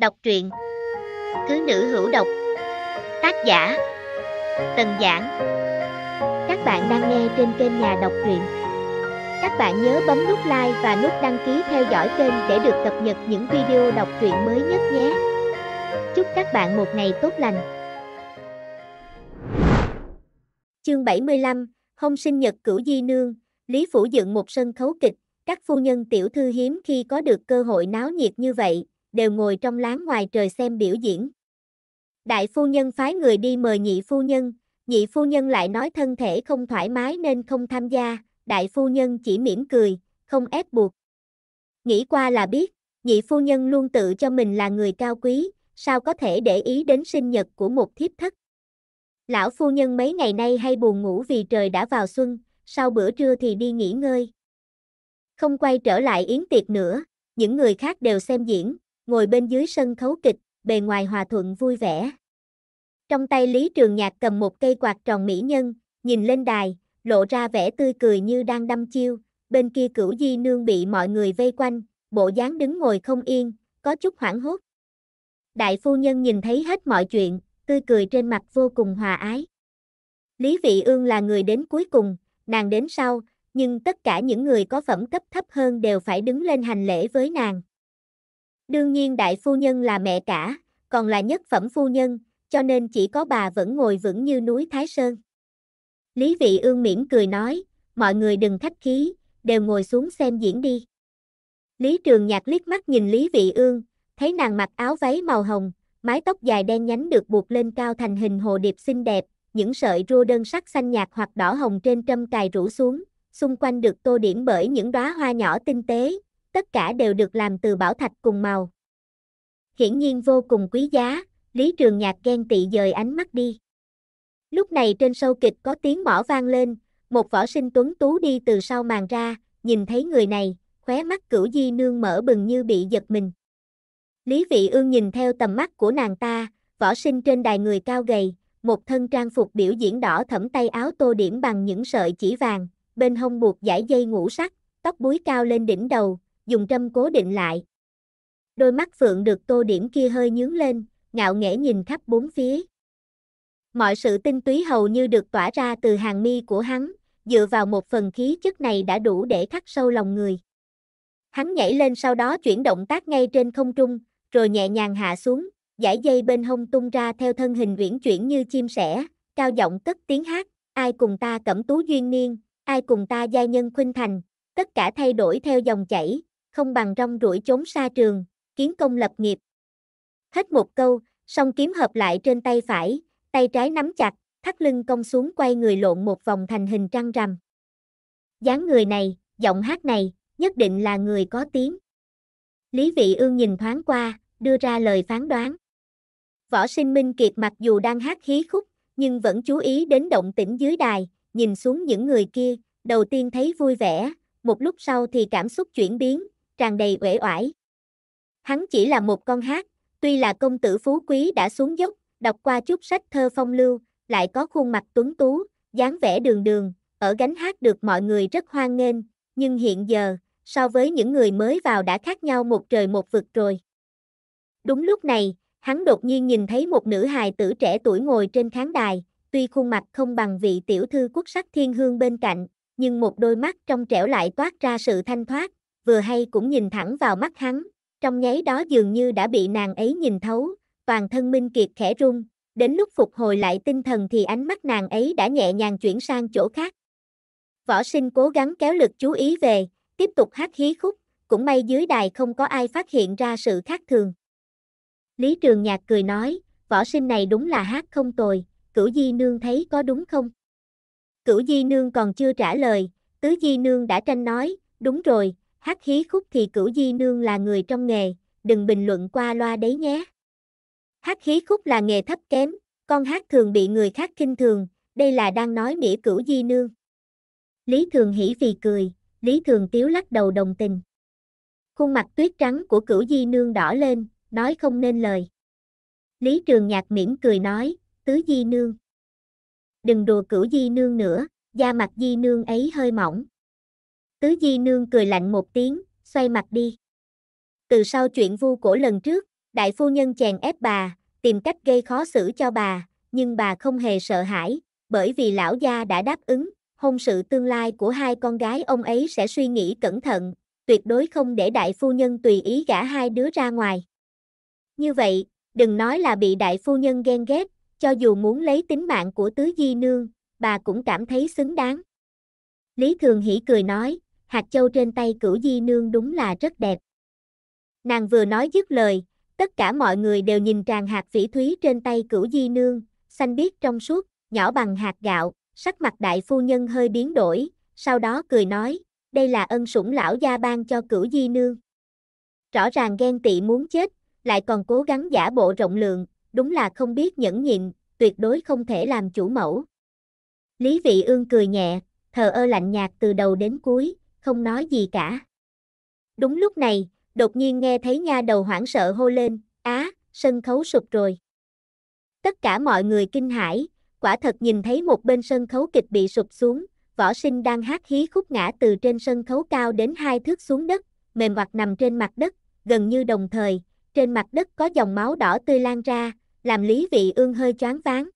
Đọc truyện Thứ nữ hữu độc Tác giả Tần Giảng Các bạn đang nghe trên kênh Nhà Đọc truyện Các bạn nhớ bấm nút like và nút đăng ký theo dõi kênh để được cập nhật những video đọc truyện mới nhất nhé Chúc các bạn một ngày tốt lành Chương 75 Hôm sinh nhật cửu di nương Lý Phủ dựng một sân khấu kịch các phu nhân tiểu thư hiếm khi có được cơ hội náo nhiệt như vậy, đều ngồi trong láng ngoài trời xem biểu diễn. Đại phu nhân phái người đi mời nhị phu nhân, nhị phu nhân lại nói thân thể không thoải mái nên không tham gia, đại phu nhân chỉ mỉm cười, không ép buộc. Nghĩ qua là biết, nhị phu nhân luôn tự cho mình là người cao quý, sao có thể để ý đến sinh nhật của một thiếp thất. Lão phu nhân mấy ngày nay hay buồn ngủ vì trời đã vào xuân, sau bữa trưa thì đi nghỉ ngơi. Không quay trở lại yến tiệc nữa, những người khác đều xem diễn, ngồi bên dưới sân khấu kịch, bề ngoài hòa thuận vui vẻ. Trong tay Lý Trường Nhạc cầm một cây quạt tròn mỹ nhân, nhìn lên đài, lộ ra vẻ tươi cười như đang đâm chiêu, bên kia cửu di nương bị mọi người vây quanh, bộ dáng đứng ngồi không yên, có chút hoảng hốt. Đại phu nhân nhìn thấy hết mọi chuyện, tươi cười trên mặt vô cùng hòa ái. Lý Vị Ương là người đến cuối cùng, nàng đến sau, nhưng tất cả những người có phẩm cấp thấp hơn đều phải đứng lên hành lễ với nàng. Đương nhiên đại phu nhân là mẹ cả, còn là nhất phẩm phu nhân, cho nên chỉ có bà vẫn ngồi vững như núi Thái Sơn. Lý vị ương mỉm cười nói, mọi người đừng khách khí, đều ngồi xuống xem diễn đi. Lý trường nhạt liếc mắt nhìn Lý vị ương, thấy nàng mặc áo váy màu hồng, mái tóc dài đen nhánh được buộc lên cao thành hình hồ điệp xinh đẹp, những sợi rô đơn sắc xanh nhạt hoặc đỏ hồng trên trâm cài rủ xuống, xung quanh được tô điểm bởi những đóa hoa nhỏ tinh tế, tất cả đều được làm từ bảo thạch cùng màu. Hiển nhiên vô cùng quý giá, Lý Trường Nhạc ghen tị dời ánh mắt đi. Lúc này trên sâu kịch có tiếng mỏ vang lên, một võ sinh tuấn tú đi từ sau màn ra, nhìn thấy người này, khóe mắt cửu di nương mở bừng như bị giật mình. Lý Vị Ương nhìn theo tầm mắt của nàng ta, võ sinh trên đài người cao gầy, một thân trang phục biểu diễn đỏ thẫm tay áo tô điểm bằng những sợi chỉ vàng, bên hông buộc dải dây ngũ sắc, tóc búi cao lên đỉnh đầu, dùng trâm cố định lại. Đôi mắt phượng được tô điểm kia hơi nhướng lên, ngạo nghễ nhìn khắp bốn phía. Mọi sự tinh túy hầu như được tỏa ra từ hàng mi của hắn, dựa vào một phần khí chất này đã đủ để khắc sâu lòng người. Hắn nhảy lên sau đó chuyển động tác ngay trên không trung, rồi nhẹ nhàng hạ xuống, giải dây bên hông tung ra theo thân hình uyển chuyển như chim sẻ, cao giọng cất tiếng hát, ai cùng ta cẩm tú duyên niên, ai cùng ta gia nhân khuynh thành, tất cả thay đổi theo dòng chảy, không bằng rong ruổi trốn xa trường, kiến công lập nghiệp. Hết một câu, song kiếm hợp lại trên tay phải, tay trái nắm chặt, thắt lưng cong xuống quay người lộn một vòng thành hình trăng rằm. dáng người này, giọng hát này, nhất định là người có tiếng. Lý Vị Ương nhìn thoáng qua, đưa ra lời phán đoán. Võ sinh Minh Kiệt mặc dù đang hát hí khúc, nhưng vẫn chú ý đến động tĩnh dưới đài, nhìn xuống những người kia, đầu tiên thấy vui vẻ, một lúc sau thì cảm xúc chuyển biến, tràn đầy uể oải. Hắn chỉ là một con hát, tuy là công tử phú quý đã xuống dốc, đọc qua chút sách thơ phong lưu, lại có khuôn mặt tuấn tú, dáng vẻ đường đường, ở gánh hát được mọi người rất hoan nghênh, nhưng hiện giờ, so với những người mới vào đã khác nhau một trời một vực rồi. Đúng lúc này, hắn đột nhiên nhìn thấy một nữ hài tử trẻ tuổi ngồi trên khán đài, tuy khuôn mặt không bằng vị tiểu thư quốc sắc thiên hương bên cạnh, nhưng một đôi mắt trong trẻo lại toát ra sự thanh thoát, vừa hay cũng nhìn thẳng vào mắt hắn, trong nháy đó dường như đã bị nàng ấy nhìn thấu, toàn thân Minh Kiệt khẽ rung, đến lúc phục hồi lại tinh thần thì ánh mắt nàng ấy đã nhẹ nhàng chuyển sang chỗ khác. Võ sinh cố gắng kéo lực chú ý về, tiếp tục hát hí khúc, cũng may dưới đài không có ai phát hiện ra sự khác thường. Lý Trường Nhạc cười nói, võ sinh này đúng là hát không tồi, cửu di nương thấy có đúng không? Cửu di nương còn chưa trả lời, tứ di nương đã tranh nói, đúng rồi, hát hí khúc thì cửu di nương là người trong nghề, đừng bình luận qua loa đấy nhé. Hát hí khúc là nghề thấp kém, con hát thường bị người khác khinh thường, đây là đang nói mỉa cửu di nương. Lý Thường hỉ vì cười, Lý Thường tiếu lắc đầu đồng tình. Khuôn mặt tuyết trắng của cửu di nương đỏ lên, nói không nên lời. Lý Trường Nhạc mỉm cười nói, tứ di nương. Đừng đùa cửu di nương nữa, da mặt di nương ấy hơi mỏng, Tứ Di Nương cười lạnh một tiếng, xoay mặt đi. Từ sau chuyện vu cổ lần trước, đại phu nhân chèn ép bà, tìm cách gây khó xử cho bà, nhưng bà không hề sợ hãi, bởi vì lão gia đã đáp ứng, hôn sự tương lai của hai con gái ông ấy sẽ suy nghĩ cẩn thận, tuyệt đối không để đại phu nhân tùy ý gả hai đứa ra ngoài. Như vậy, đừng nói là bị đại phu nhân ghen ghét, cho dù muốn lấy tính mạng của tứ di nương, bà cũng cảm thấy xứng đáng. Lý Thường Hỷ cười nói, hạt châu trên tay cửu di nương đúng là rất đẹp. Nàng vừa nói dứt lời, tất cả mọi người đều nhìn tràn hạt phỉ thúy trên tay cửu di nương, xanh biếc trong suốt, nhỏ bằng hạt gạo, sắc mặt đại phu nhân hơi biến đổi, sau đó cười nói, đây là ân sủng lão gia ban cho cửu di nương. Rõ ràng ghen tị muốn chết, lại còn cố gắng giả bộ rộng lượng, đúng là không biết nhẫn nhịn, tuyệt đối không thể làm chủ mẫu. Lý vị ương cười nhẹ, thờ ơ lạnh nhạt từ đầu đến cuối, không nói gì cả. Đúng lúc này, đột nhiên nghe thấy nha đầu hoảng sợ hô lên, á, sân khấu sụp rồi. Tất cả mọi người kinh hãi, quả thật nhìn thấy một bên sân khấu kịch bị sụp xuống, võ sinh đang hát hí khúc ngã từ trên sân khấu cao đến hai thước xuống đất, mềm hoặc nằm trên mặt đất, gần như đồng thời, trên mặt đất có dòng máu đỏ tươi lan ra, làm lý vị ương hơi choáng váng.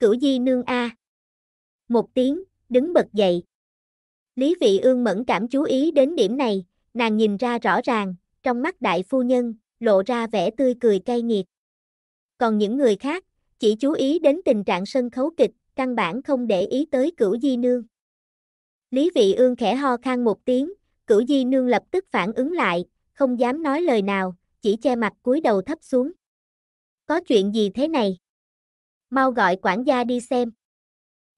Cửu di nương A. Một tiếng, đứng bật dậy. Lý vị ương mẫn cảm chú ý đến điểm này, nàng nhìn ra rõ ràng, trong mắt đại phu nhân, lộ ra vẻ tươi cười cay nghiệt. Còn những người khác, chỉ chú ý đến tình trạng sân khấu kịch, căn bản không để ý tới cửu di nương. Lý vị ương khẽ ho khan một tiếng, cửu di nương lập tức phản ứng lại, không dám nói lời nào, chỉ che mặt cúi đầu thấp xuống. Có chuyện gì thế này? Mau gọi quản gia đi xem.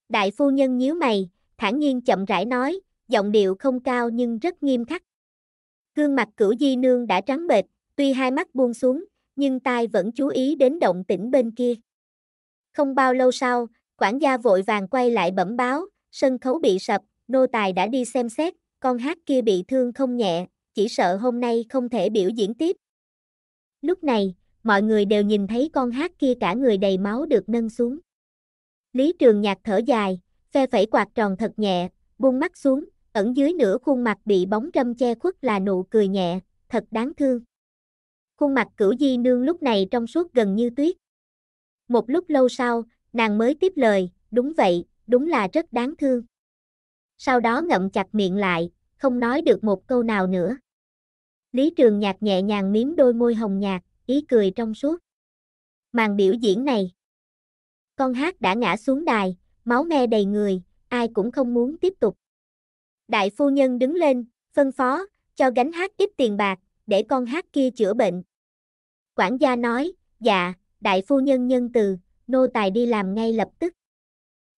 Đại phu nhân nhíu mày, thản nhiên chậm rãi nói, giọng điệu không cao nhưng rất nghiêm khắc. Gương mặt cửu di nương đã trắng bệch, tuy hai mắt buông xuống, nhưng tai vẫn chú ý đến động tĩnh bên kia. Không bao lâu sau, quản gia vội vàng quay lại bẩm báo, sân khấu bị sập, nô tài đã đi xem xét, con hát kia bị thương không nhẹ, chỉ sợ hôm nay không thể biểu diễn tiếp. Lúc này, mọi người đều nhìn thấy con hát kia cả người đầy máu được nâng xuống. Lý Trường Nhạc thở dài, phe phẩy quạt tròn thật nhẹ, buông mắt xuống, ẩn dưới nửa khuôn mặt bị bóng râm che khuất là nụ cười nhẹ, thật đáng thương. Khuôn mặt cửu di nương lúc này trong suốt gần như tuyết. Một lúc lâu sau, nàng mới tiếp lời, đúng vậy, đúng là rất đáng thương. Sau đó ngậm chặt miệng lại, không nói được một câu nào nữa. Lý Trường Nhạc nhẹ nhàng miếm đôi môi hồng nhạt, ý cười trong suốt. Màn biểu diễn này. Con hát đã ngã xuống đài, máu me đầy người, ai cũng không muốn tiếp tục. Đại phu nhân đứng lên, phân phó, cho gánh hát ít tiền bạc, để con hát kia chữa bệnh. Quản gia nói, dạ, đại phu nhân nhân từ, nô tài đi làm ngay lập tức.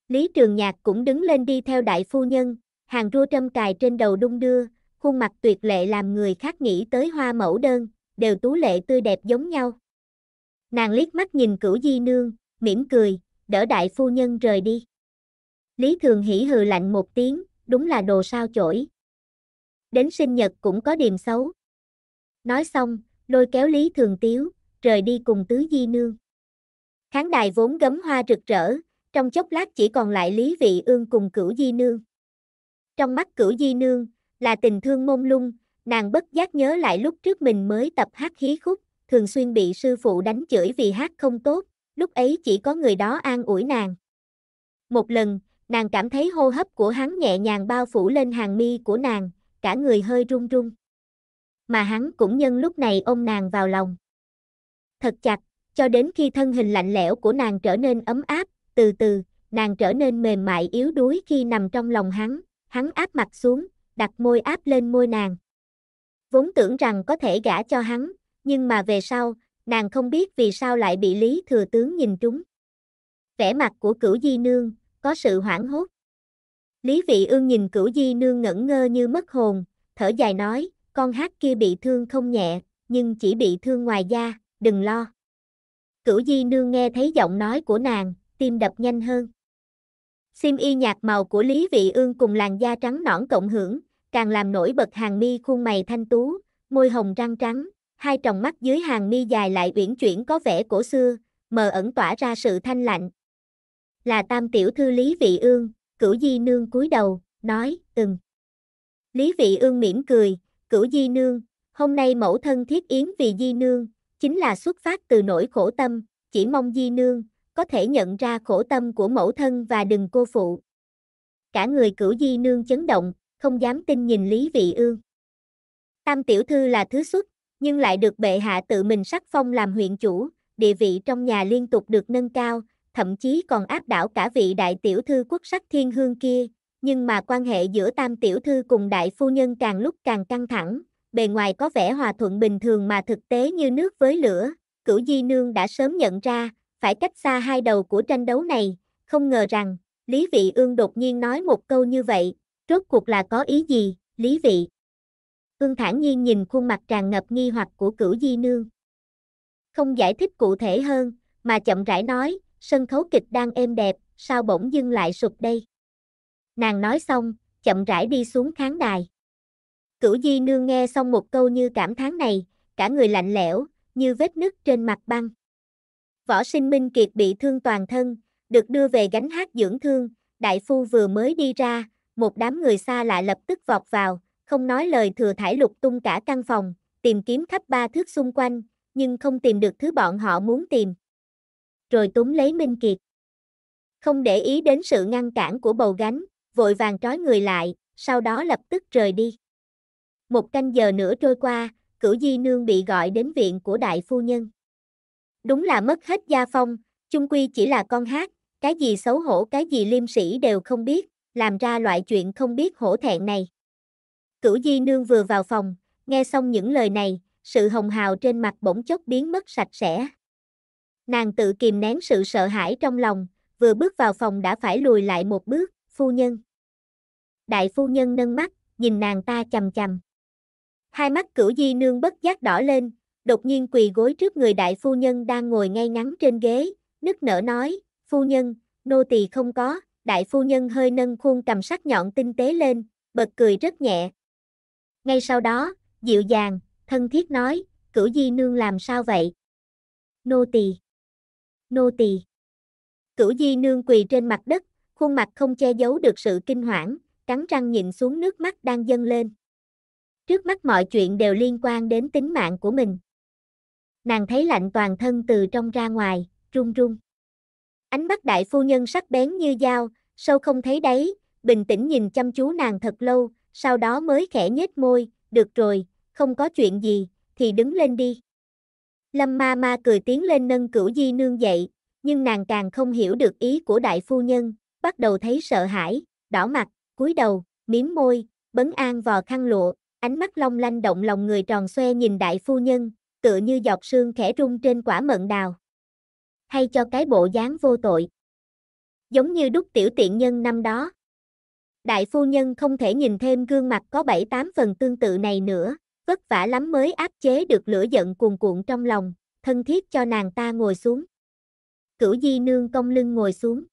Lý Trường Nhạc cũng đứng lên đi theo đại phu nhân, hàng rua trâm cài trên đầu đung đưa, khuôn mặt tuyệt lệ làm người khác nghĩ tới hoa mẫu đơn, đều tú lệ tươi đẹp giống nhau. Nàng liếc mắt nhìn cửu di nương, mỉm cười, đỡ đại phu nhân rời đi. Lý Thường Hỷ hừ lạnh một tiếng, đúng là đồ sao chổi. Đến sinh nhật cũng có điềm xấu. Nói xong, lôi kéo Lý Thường Tiếu, rời đi cùng Tứ Di Nương. Khán đài vốn gấm hoa rực rỡ, trong chốc lát chỉ còn lại Lý Vị Ương cùng Cửu Di Nương. Trong mắt Cửu Di Nương, là tình thương mông lung, nàng bất giác nhớ lại lúc trước mình mới tập hát hí khúc, thường xuyên bị sư phụ đánh chửi vì hát không tốt, lúc ấy chỉ có người đó an ủi nàng. Một lần, nàng cảm thấy hô hấp của hắn nhẹ nhàng bao phủ lên hàng mi của nàng, cả người hơi run run. Mà hắn cũng nhân lúc này ôm nàng vào lòng. Thật chặt, cho đến khi thân hình lạnh lẽo của nàng trở nên ấm áp, từ từ, nàng trở nên mềm mại yếu đuối khi nằm trong lòng hắn, hắn áp mặt xuống, đặt môi áp lên môi nàng. Vốn tưởng rằng có thể gả cho hắn, nhưng mà về sau, nàng không biết vì sao lại bị Lý Thừa Tướng nhìn trúng. Vẻ mặt của cửu di nương, có sự hoảng hốt. Lý vị ương nhìn cửu di nương ngẩn ngơ như mất hồn, thở dài nói, con hát kia bị thương không nhẹ, nhưng chỉ bị thương ngoài da, đừng lo. Cửu di nương nghe thấy giọng nói của nàng, tim đập nhanh hơn. Sim y nhạt màu của Lý Vị Ương cùng làn da trắng nõn cộng hưởng, càng làm nổi bật hàng mi khuôn mày thanh tú, môi hồng răng trắng, hai tròng mắt dưới hàng mi dài lại uyển chuyển có vẻ cổ xưa, mờ ẩn tỏa ra sự thanh lạnh, là tam tiểu thư Lý Vị Ương, cửu di nương cúi đầu, nói, ừm. Lý Vị Ương mỉm cười, cửu di nương, hôm nay mẫu thân thiết yến vì di nương, chính là xuất phát từ nỗi khổ tâm, chỉ mong di nương, có thể nhận ra khổ tâm của mẫu thân và đừng cô phụ. Cả người cửu di nương chấn động, không dám tin nhìn Lý Vị Ương. Tam tiểu thư là thứ xuất, nhưng lại được bệ hạ tự mình sắc phong làm huyện chủ, địa vị trong nhà liên tục được nâng cao, thậm chí còn áp đảo cả vị đại tiểu thư quốc sắc thiên hương kia, nhưng mà quan hệ giữa tam tiểu thư cùng đại phu nhân càng lúc càng căng thẳng, bề ngoài có vẻ hòa thuận bình thường mà thực tế như nước với lửa, cửu di nương đã sớm nhận ra, phải cách xa hai đầu của tranh đấu này, không ngờ rằng, Lý Vị Ương đột nhiên nói một câu như vậy, rốt cuộc là có ý gì, Lý Vị? Ương thản nhiên nhìn khuôn mặt tràn ngập nghi hoặc của cửu di nương. Không giải thích cụ thể hơn, mà chậm rãi nói, sân khấu kịch đang êm đẹp, sao bỗng dưng lại sụp đây. Nàng nói xong, chậm rãi đi xuống khán đài. Cửu Di Nương nghe xong một câu như cảm thán này, cả người lạnh lẽo, như vết nứt trên mặt băng. Võ sinh Minh Kiệt bị thương toàn thân, được đưa về gánh hát dưỡng thương, đại phu vừa mới đi ra, một đám người xa lạ lập tức vọt vào, không nói lời thừa thải lục tung cả căn phòng, tìm kiếm khắp ba thước xung quanh, nhưng không tìm được thứ bọn họ muốn tìm rồi túm lấy Minh Kiệt. Không để ý đến sự ngăn cản của bầu gánh, vội vàng trói người lại, sau đó lập tức rời đi. Một canh giờ nữa trôi qua, cửu di nương bị gọi đến viện của đại phu nhân. Đúng là mất hết gia phong, chung quy chỉ là con hát, cái gì xấu hổ cái gì liêm sĩ đều không biết, làm ra loại chuyện không biết hổ thẹn này. Cửu di nương vừa vào phòng, nghe xong những lời này, sự hồng hào trên mặt bỗng chốc biến mất sạch sẽ. Nàng tự kìm nén sự sợ hãi trong lòng, vừa bước vào phòng đã phải lùi lại một bước, phu nhân. Đại phu nhân nâng mắt, nhìn nàng ta chầm chầm. Hai mắt cửu di nương bất giác đỏ lên, đột nhiên quỳ gối trước người đại phu nhân đang ngồi ngay ngắn trên ghế, nức nở nói, phu nhân, nô tỳ không có, đại phu nhân hơi nâng khuôn cầm sắc nhọn tinh tế lên, bật cười rất nhẹ. Ngay sau đó, dịu dàng, thân thiết nói, cửu di nương làm sao vậy? Nô tỳ nô tỳ. Cửu Di Nương quỳ trên mặt đất, khuôn mặt không che giấu được sự kinh hoảng, cắn răng nhịn xuống nước mắt đang dâng lên. Trước mắt mọi chuyện đều liên quan đến tính mạng của mình. Nàng thấy lạnh toàn thân từ trong ra ngoài, run run. Ánh mắt đại phu nhân sắc bén như dao, sâu không thấy đáy, bình tĩnh nhìn chăm chú nàng thật lâu, sau đó mới khẽ nhếch môi, được rồi, không có chuyện gì, thì đứng lên đi. Lâm ma ma cười tiến lên nâng cửu di nương dậy, nhưng nàng càng không hiểu được ý của đại phu nhân, bắt đầu thấy sợ hãi, đỏ mặt, cúi đầu, miếm môi, bấn an vò khăn lụa, ánh mắt long lanh động lòng người tròn xoe nhìn đại phu nhân, tựa như giọt sương khẽ rung trên quả mận đào. Hay cho cái bộ dáng vô tội. Giống như đúc tiểu tiện nhân năm đó. Đại phu nhân không thể nhìn thêm gương mặt có bảy tám phần tương tự này nữa, vất vả lắm mới áp chế được lửa giận cuồn cuộn trong lòng, thân thiết cho nàng ta ngồi xuống. Cửu Di Nương cong lưng ngồi xuống.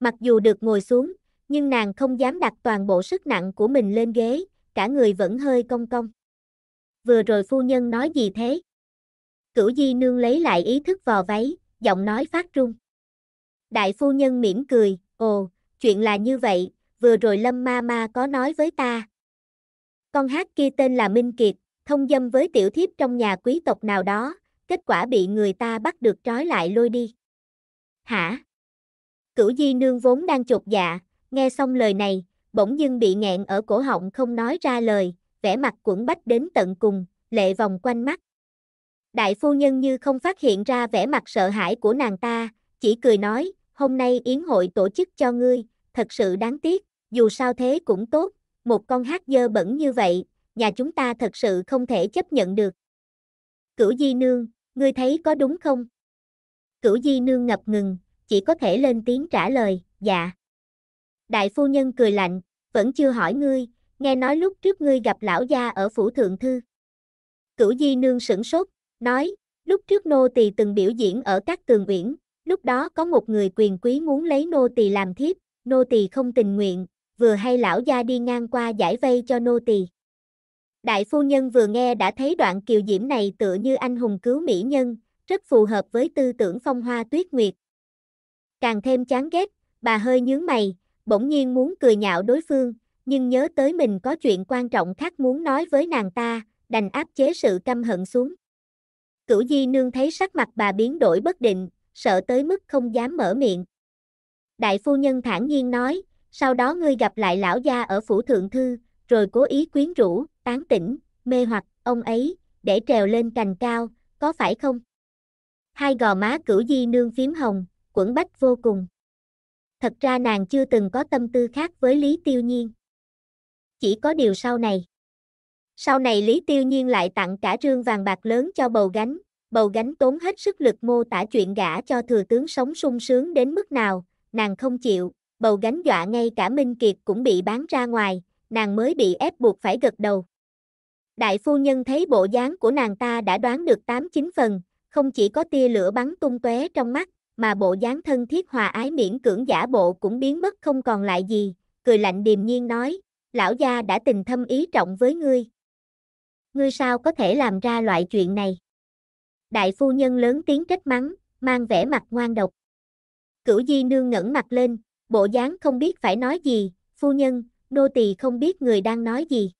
Mặc dù được ngồi xuống, nhưng nàng không dám đặt toàn bộ sức nặng của mình lên ghế, cả người vẫn hơi cong cong. Vừa rồi phu nhân nói gì thế? Cửu Di Nương lấy lại ý thức vò váy, giọng nói phát run. Đại phu nhân mỉm cười, ồ, chuyện là như vậy, vừa rồi Lâm Ma Ma có nói với ta, con hát kia tên là Minh Kiệt, thông dâm với tiểu thiếp trong nhà quý tộc nào đó, kết quả bị người ta bắt được trói lại lôi đi. Hả? Cửu Di Nương vốn đang chột dạ, nghe xong lời này, bỗng dưng bị nghẹn ở cổ họng không nói ra lời, vẻ mặt quẩn bách đến tận cùng, lệ vòng quanh mắt. Đại phu nhân như không phát hiện ra vẻ mặt sợ hãi của nàng ta, chỉ cười nói, hôm nay yến hội tổ chức cho ngươi, thật sự đáng tiếc, dù sao thế cũng tốt, một con hát dơ bẩn như vậy, nhà chúng ta thật sự không thể chấp nhận được. Cửu Di Nương, ngươi thấy có đúng không? Cửu Di Nương ngập ngừng, chỉ có thể lên tiếng trả lời, dạ. Đại phu nhân cười lạnh, vẫn chưa hỏi ngươi, nghe nói lúc trước ngươi gặp lão gia ở phủ thượng thư. Cửu Di Nương sửng sốt, nói, lúc trước nô tỳ từng biểu diễn ở các tường uyển, lúc đó có một người quyền quý muốn lấy nô tỳ làm thiếp, nô tỳ không tình nguyện, vừa hay lão gia đi ngang qua giải vây cho nô tỳ. Đại phu nhân vừa nghe đã thấy đoạn kiều diễm này tựa như anh hùng cứu mỹ nhân, rất phù hợp với tư tưởng phong hoa tuyết nguyệt. Càng thêm chán ghét, bà hơi nhướng mày, bỗng nhiên muốn cười nhạo đối phương, nhưng nhớ tới mình có chuyện quan trọng khác muốn nói với nàng ta, đành áp chế sự căm hận xuống. Cửu Di Nương thấy sắc mặt bà biến đổi bất định, sợ tới mức không dám mở miệng. Đại phu nhân thản nhiên nói, sau đó ngươi gặp lại lão gia ở phủ thượng thư, rồi cố ý quyến rũ, tán tỉnh, mê hoặc ông ấy, để trèo lên cành cao, có phải không? Hai gò má cửu di nương phím hồng, quẩn bách vô cùng. Thật ra nàng chưa từng có tâm tư khác với Lý Tiêu Nhiên. Chỉ có điều sau này. Sau này Lý Tiêu Nhiên lại tặng cả trương vàng bạc lớn cho bầu gánh, bầu gánh tốn hết sức lực mô tả chuyện gã cho thừa tướng sống sung sướng đến mức nào, nàng không chịu, bầu gánh dọa ngay cả Minh Kiệt cũng bị bán ra ngoài, nàng mới bị ép buộc phải gật đầu. Đại phu nhân thấy bộ dáng của nàng ta đã đoán được 8-9 phần, không chỉ có tia lửa bắn tung tóe trong mắt, mà bộ dáng thân thiết hòa ái miễn cưỡng giả bộ cũng biến mất không còn lại gì, cười lạnh điềm nhiên nói, lão gia đã tình thâm ý trọng với ngươi. Ngươi sao có thể làm ra loại chuyện này? Đại phu nhân lớn tiếng trách mắng, mang vẻ mặt ngoan độc. Cửu Di Nương ngẩng mặt lên, bộ dáng không biết phải nói gì, phu nhân, nô tỳ không biết người đang nói gì.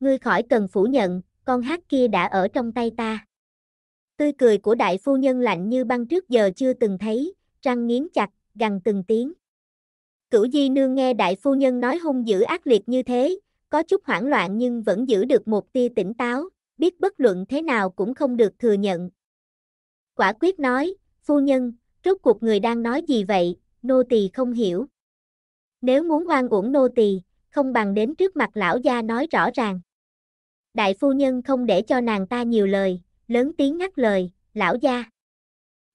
Ngươi khỏi cần phủ nhận, con hát kia đã ở trong tay ta. Tươi cười của đại phu nhân lạnh như băng trước giờ chưa từng thấy, răng nghiến chặt, gằn từng tiếng. Cửu Di Nương nghe đại phu nhân nói hung dữ ác liệt như thế, có chút hoảng loạn nhưng vẫn giữ được một tia tỉnh táo, biết bất luận thế nào cũng không được thừa nhận. Quả quyết nói, phu nhân, rốt cuộc người đang nói gì vậy, nô tỳ không hiểu. Nếu muốn oan uổng nô tỳ, không bằng đến trước mặt lão gia nói rõ ràng. Đại phu nhân không để cho nàng ta nhiều lời, lớn tiếng ngắt lời, lão gia.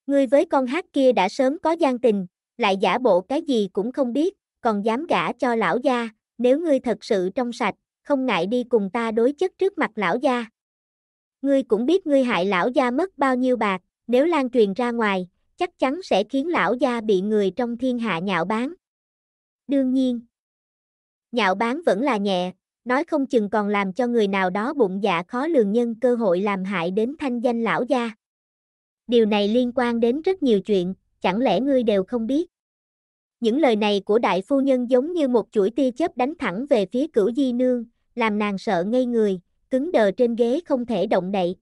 Ngươi với con hát kia đã sớm có gian tình, lại giả bộ cái gì cũng không biết, còn dám gả cho lão gia, nếu ngươi thật sự trong sạch, không ngại đi cùng ta đối chất trước mặt lão gia. Ngươi cũng biết ngươi hại lão gia mất bao nhiêu bạc, nếu lan truyền ra ngoài, chắc chắn sẽ khiến lão gia bị người trong thiên hạ nhạo báng. Đương nhiên, nhạo báng vẫn là nhẹ, nói không chừng còn làm cho người nào đó bụng dạ khó lường nhân cơ hội làm hại đến thanh danh lão gia. Điều này liên quan đến rất nhiều chuyện, chẳng lẽ ngươi đều không biết? Những lời này của đại phu nhân giống như một chuỗi tia chớp đánh thẳng về phía cửu di nương, làm nàng sợ ngây người, cứng đờ trên ghế không thể động đậy.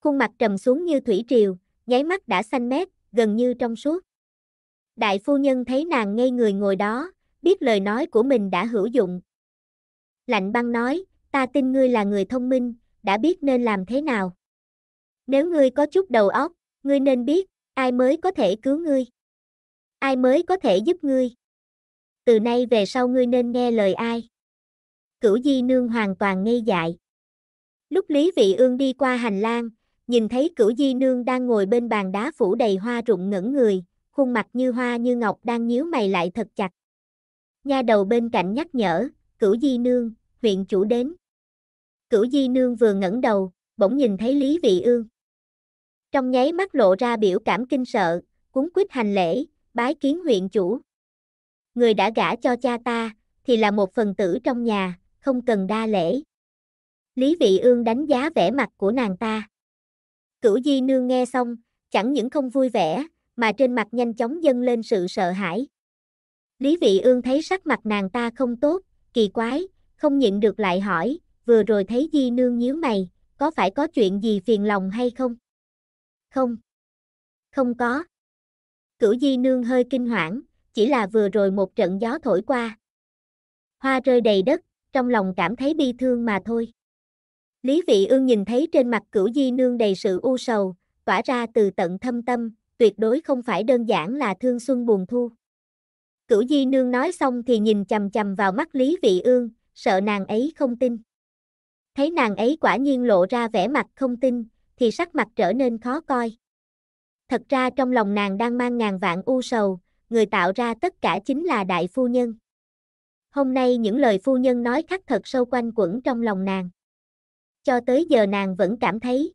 Khuôn mặt trầm xuống như thủy triều, nháy mắt đã xanh mét, gần như trong suốt. Đại phu nhân thấy nàng ngây người ngồi đó, biết lời nói của mình đã hữu dụng. Lạnh băng nói, ta tin ngươi là người thông minh, đã biết nên làm thế nào. Nếu ngươi có chút đầu óc, ngươi nên biết, ai mới có thể cứu ngươi. Ai mới có thể giúp ngươi. Từ nay về sau ngươi nên nghe lời ai. Cửu di nương hoàn toàn ngây dại. Lúc Lý Vị Ương đi qua hành lang, nhìn thấy cửu di nương đang ngồi bên bàn đá phủ đầy hoa rụng ngẩn người, khuôn mặt như hoa như ngọc đang nhíu mày lại thật chặt. Nha đầu bên cạnh nhắc nhở, cửu di nương, huyện chủ đến. Cửu di nương vừa ngẩng đầu, bỗng nhìn thấy Lý Vị Ương. Trong nháy mắt lộ ra biểu cảm kinh sợ, cuốn quýt hành lễ, bái kiến huyện chủ. Người đã gả cho cha ta, thì là một phần tử trong nhà, không cần đa lễ. Lý Vị Ương đánh giá vẻ mặt của nàng ta. Cửu Di Nương nghe xong, chẳng những không vui vẻ, mà trên mặt nhanh chóng dâng lên sự sợ hãi. Lý Vị Ương thấy sắc mặt nàng ta không tốt, kỳ quái, không nhịn được lại hỏi, vừa rồi thấy Di Nương nhíu mày, có phải có chuyện gì phiền lòng hay không? Không. Không có. Cửu Di Nương hơi kinh hoảng, chỉ là vừa rồi một trận gió thổi qua. Hoa rơi đầy đất, trong lòng cảm thấy bi thương mà thôi. Lý Vị Ương nhìn thấy trên mặt cửu di nương đầy sự u sầu, tỏa ra từ tận thâm tâm, tuyệt đối không phải đơn giản là thương xuân buồn thu. Cửu di nương nói xong thì nhìn chầm chầm vào mắt Lý Vị Ương, sợ nàng ấy không tin. Thấy nàng ấy quả nhiên lộ ra vẻ mặt không tin, thì sắc mặt trở nên khó coi. Thật ra trong lòng nàng đang mang ngàn vạn u sầu, người tạo ra tất cả chính là đại phu nhân. Hôm nay những lời phu nhân nói khắc thật sâu quanh quẩn trong lòng nàng cho tới giờ nàng vẫn cảm thấy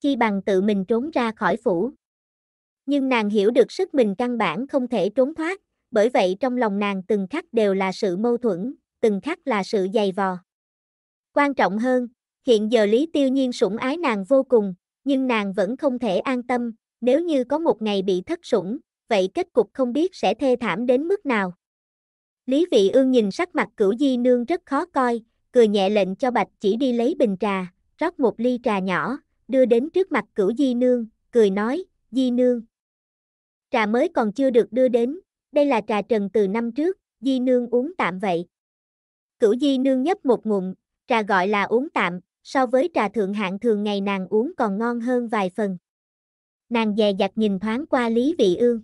chi bằng tự mình trốn ra khỏi phủ. Nhưng nàng hiểu được sức mình căn bản không thể trốn thoát, bởi vậy trong lòng nàng từng khắc đều là sự mâu thuẫn, từng khắc là sự dày vò. Quan trọng hơn, hiện giờ Lý Tiêu Nhiên sủng ái nàng vô cùng, nhưng nàng vẫn không thể an tâm, nếu như có một ngày bị thất sủng, vậy kết cục không biết sẽ thê thảm đến mức nào. Lý Vị Ương nhìn sắc mặt cửu di nương rất khó coi, cười nhẹ lệnh cho Bạch chỉ đi lấy bình trà, rót một ly trà nhỏ, đưa đến trước mặt cửu di nương, cười nói, di nương. Trà mới còn chưa được đưa đến, đây là trà trần từ năm trước, di nương uống tạm vậy. Cửu di nương nhấp một ngụm, trà gọi là uống tạm, so với trà thượng hạng thường ngày nàng uống còn ngon hơn vài phần. Nàng dè dặt nhìn thoáng qua Lý Vị Ương.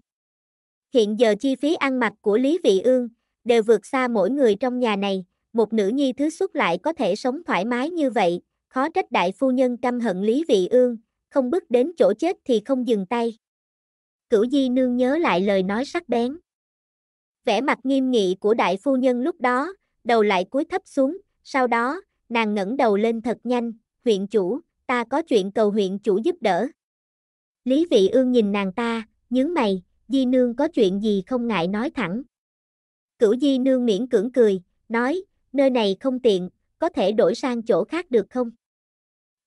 Hiện giờ chi phí ăn mặc của Lý Vị Ương đều vượt xa mỗi người trong nhà này, một nữ nhi thứ xuất lại có thể sống thoải mái như vậy, khó trách đại phu nhân căm hận Lý Vị Ương, không bước đến chỗ chết thì không dừng tay. Cửu Di Nương nhớ lại lời nói sắc bén. Vẻ mặt nghiêm nghị của đại phu nhân lúc đó, đầu lại cúi thấp xuống, sau đó, nàng ngẩng đầu lên thật nhanh, huyện chủ, ta có chuyện cầu huyện chủ giúp đỡ. Lý Vị Ương nhìn nàng ta, nhướng mày, Di Nương có chuyện gì không ngại nói thẳng. Cửu Di Nương miễn cưỡng cười, nói, nơi này không tiện, có thể đổi sang chỗ khác được không?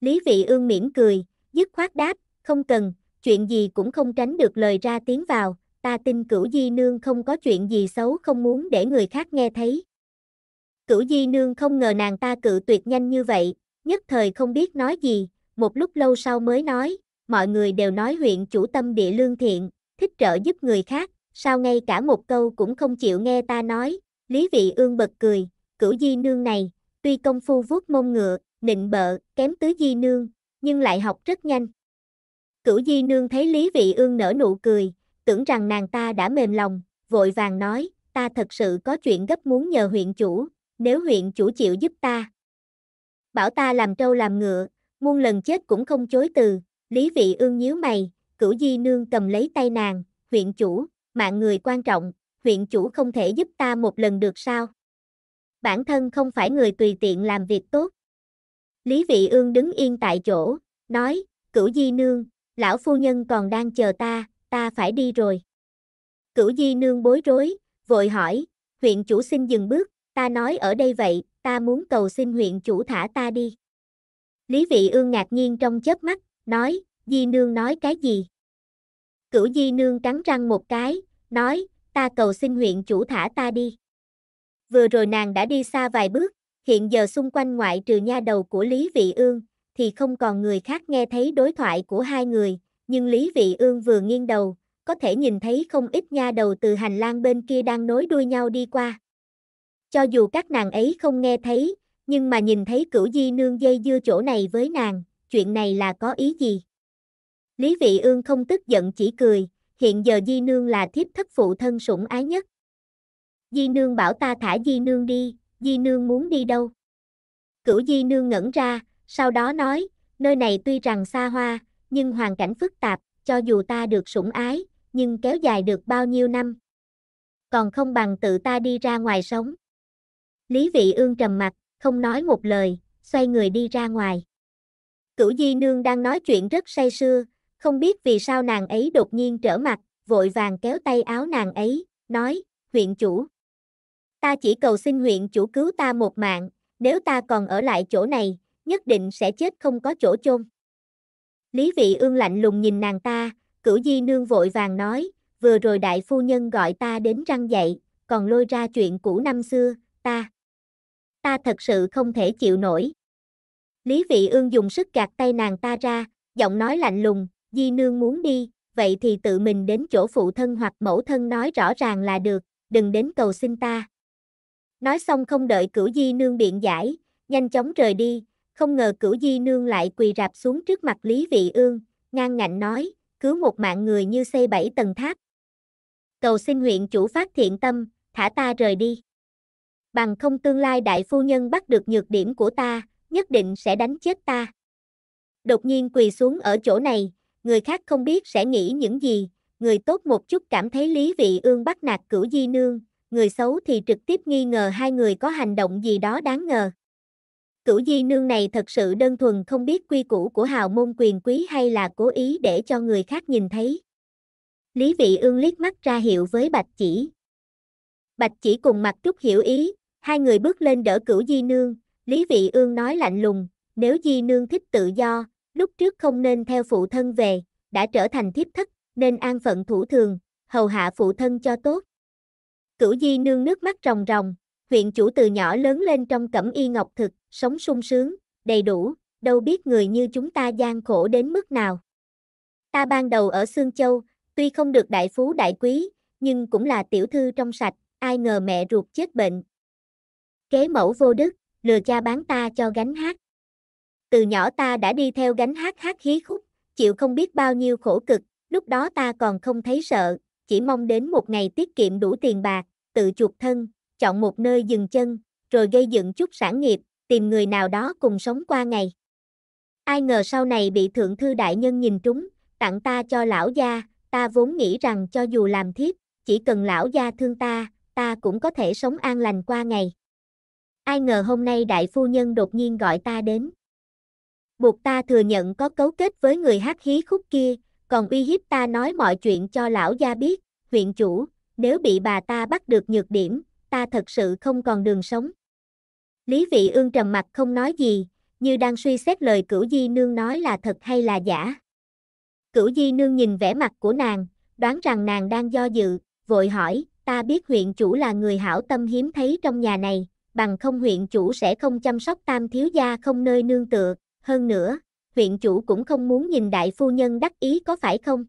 Lý Vị Ương mỉm cười, dứt khoát đáp, không cần, chuyện gì cũng không tránh được lời ra tiếng vào, ta tin cửu di nương không có chuyện gì xấu không muốn để người khác nghe thấy. Cửu di nương không ngờ nàng ta cự tuyệt nhanh như vậy, nhất thời không biết nói gì, một lúc lâu sau mới nói, mọi người đều nói huyện chủ tâm địa lương thiện, thích trợ giúp người khác, sao ngay cả một câu cũng không chịu nghe ta nói, Lý Vị Ương bật cười, cửu di nương này, tuy công phu vuốt mông ngựa, nịnh bợ, kém tứ di nương, nhưng lại học rất nhanh. Cửu di nương thấy Lý Vị Ương nở nụ cười, tưởng rằng nàng ta đã mềm lòng, vội vàng nói, ta thật sự có chuyện gấp muốn nhờ huyện chủ, nếu huyện chủ chịu giúp ta. Bảo ta làm trâu làm ngựa, muôn lần chết cũng không chối từ, Lý Vị Ương nhíu mày, cửu di nương cầm lấy tay nàng, huyện chủ, mạng người quan trọng, huyện chủ không thể giúp ta một lần được sao? bản thân không phải người tùy tiện làm việc tốt. Lý Vị Ương đứng yên tại chỗ, nói, cửu di nương, lão phu nhân còn đang chờ ta, ta phải đi rồi. Cửu di nương bối rối, vội hỏi, huyện chủ xin dừng bước, ta nói ở đây vậy, ta muốn cầu xin huyện chủ thả ta đi. Lý Vị Ương ngạc nhiên trong chớp mắt, nói, di nương nói cái gì? Cửu di nương cắn răng một cái, nói, ta cầu xin huyện chủ thả ta đi vừa rồi nàng đã đi xa vài bước, hiện giờ xung quanh ngoại trừ nha đầu của Lý Vị Ương, thì không còn người khác nghe thấy đối thoại của hai người, nhưng Lý Vị Ương vừa nghiêng đầu, có thể nhìn thấy không ít nha đầu từ hành lang bên kia đang nối đuôi nhau đi qua. Cho dù các nàng ấy không nghe thấy, nhưng mà nhìn thấy cửu di nương dây dưa chỗ này với nàng, chuyện này là có ý gì? Lý Vị Ương không tức giận chỉ cười, hiện giờ di nương là thiếp thất phụ thân sủng ái nhất, Di nương bảo ta thả di nương đi, di nương muốn đi đâu? Cửu di nương ngẩn ra, sau đó nói, nơi này tuy rằng xa hoa, nhưng hoàn cảnh phức tạp, cho dù ta được sủng ái, nhưng kéo dài được bao nhiêu năm. Còn không bằng tự ta đi ra ngoài sống. Lý vị ương trầm mặt, không nói một lời, xoay người đi ra ngoài. Cửu di nương đang nói chuyện rất say sưa, không biết vì sao nàng ấy đột nhiên trở mặt, vội vàng kéo tay áo nàng ấy, nói, huyện chủ. Ta chỉ cầu xin huyện chủ cứu ta một mạng, nếu ta còn ở lại chỗ này, nhất định sẽ chết không có chỗ chôn. Lý vị ương lạnh lùng nhìn nàng ta, cửu di nương vội vàng nói, vừa rồi đại phu nhân gọi ta đến răng dậy, còn lôi ra chuyện cũ năm xưa, ta. Ta thật sự không thể chịu nổi. Lý vị ương dùng sức gạt tay nàng ta ra, giọng nói lạnh lùng, di nương muốn đi, vậy thì tự mình đến chỗ phụ thân hoặc mẫu thân nói rõ ràng là được, đừng đến cầu xin ta, Nói xong không đợi cửu di nương biện giải, nhanh chóng rời đi, không ngờ cửu di nương lại quỳ rạp xuống trước mặt Lý Vị Ương, ngang ngạnh nói, cứu một mạng người như xây bảy tầng tháp. Cầu xin huyện chủ phát thiện tâm, thả ta rời đi. Bằng không tương lai đại phu nhân bắt được nhược điểm của ta, nhất định sẽ đánh chết ta. Đột nhiên quỳ xuống ở chỗ này, người khác không biết sẽ nghĩ những gì, người tốt một chút cảm thấy Lý Vị Ương bắt nạt cửu di nương, người xấu thì trực tiếp nghi ngờ hai người có hành động gì đó đáng ngờ. Cửu di nương này thật sự đơn thuần không biết quy củ của hào môn quyền quý hay là cố ý để cho người khác nhìn thấy. Lý vị ương liếc mắt ra hiệu với bạch chỉ. Bạch chỉ cùng mặt chút hiểu ý, hai người bước lên đỡ cửu di nương, Lý vị ương nói lạnh lùng, nếu di nương thích tự do, lúc trước không nên theo phụ thân về, đã trở thành thiếp thất, nên an phận thủ thường, hầu hạ phụ thân cho tốt. Cửu Di nương nước mắt ròng ròng, huyện chủ từ nhỏ lớn lên trong cẩm y ngọc thực, sống sung sướng, đầy đủ, đâu biết người như chúng ta gian khổ đến mức nào. Ta ban đầu ở Sương Châu, tuy không được đại phú đại quý, nhưng cũng là tiểu thư trong sạch, ai ngờ mẹ ruột chết bệnh. Kế mẫu vô đức, lừa cha bán ta cho gánh hát. Từ nhỏ ta đã đi theo gánh hát hát hí khúc, chịu không biết bao nhiêu khổ cực, lúc đó ta còn không thấy sợ, chỉ mong đến một ngày tiết kiệm đủ tiền bạc, tự chuộc thân, chọn một nơi dừng chân, rồi gây dựng chút sản nghiệp, tìm người nào đó cùng sống qua ngày. Ai ngờ sau này bị thượng thư đại nhân nhìn trúng, tặng ta cho lão gia, ta vốn nghĩ rằng cho dù làm thiếp, chỉ cần lão gia thương ta, ta cũng có thể sống an lành qua ngày. Ai ngờ hôm nay đại phu nhân đột nhiên gọi ta đến. Buộc ta thừa nhận có cấu kết với người hát hí khúc kia, còn uy hiếp ta nói mọi chuyện cho lão gia biết, huyện chủ, nếu bị bà ta bắt được nhược điểm, ta thật sự không còn đường sống. Lý vị ương trầm mặt không nói gì, như đang suy xét lời cửu di nương nói là thật hay là giả. Cửu di nương nhìn vẻ mặt của nàng, đoán rằng nàng đang do dự, vội hỏi, ta biết huyện chủ là người hảo tâm hiếm thấy trong nhà này, bằng không huyện chủ sẽ không chăm sóc tam thiếu gia không nơi nương tựa, hơn nữa, huyện chủ cũng không muốn nhìn đại phu nhân đắc ý có phải không?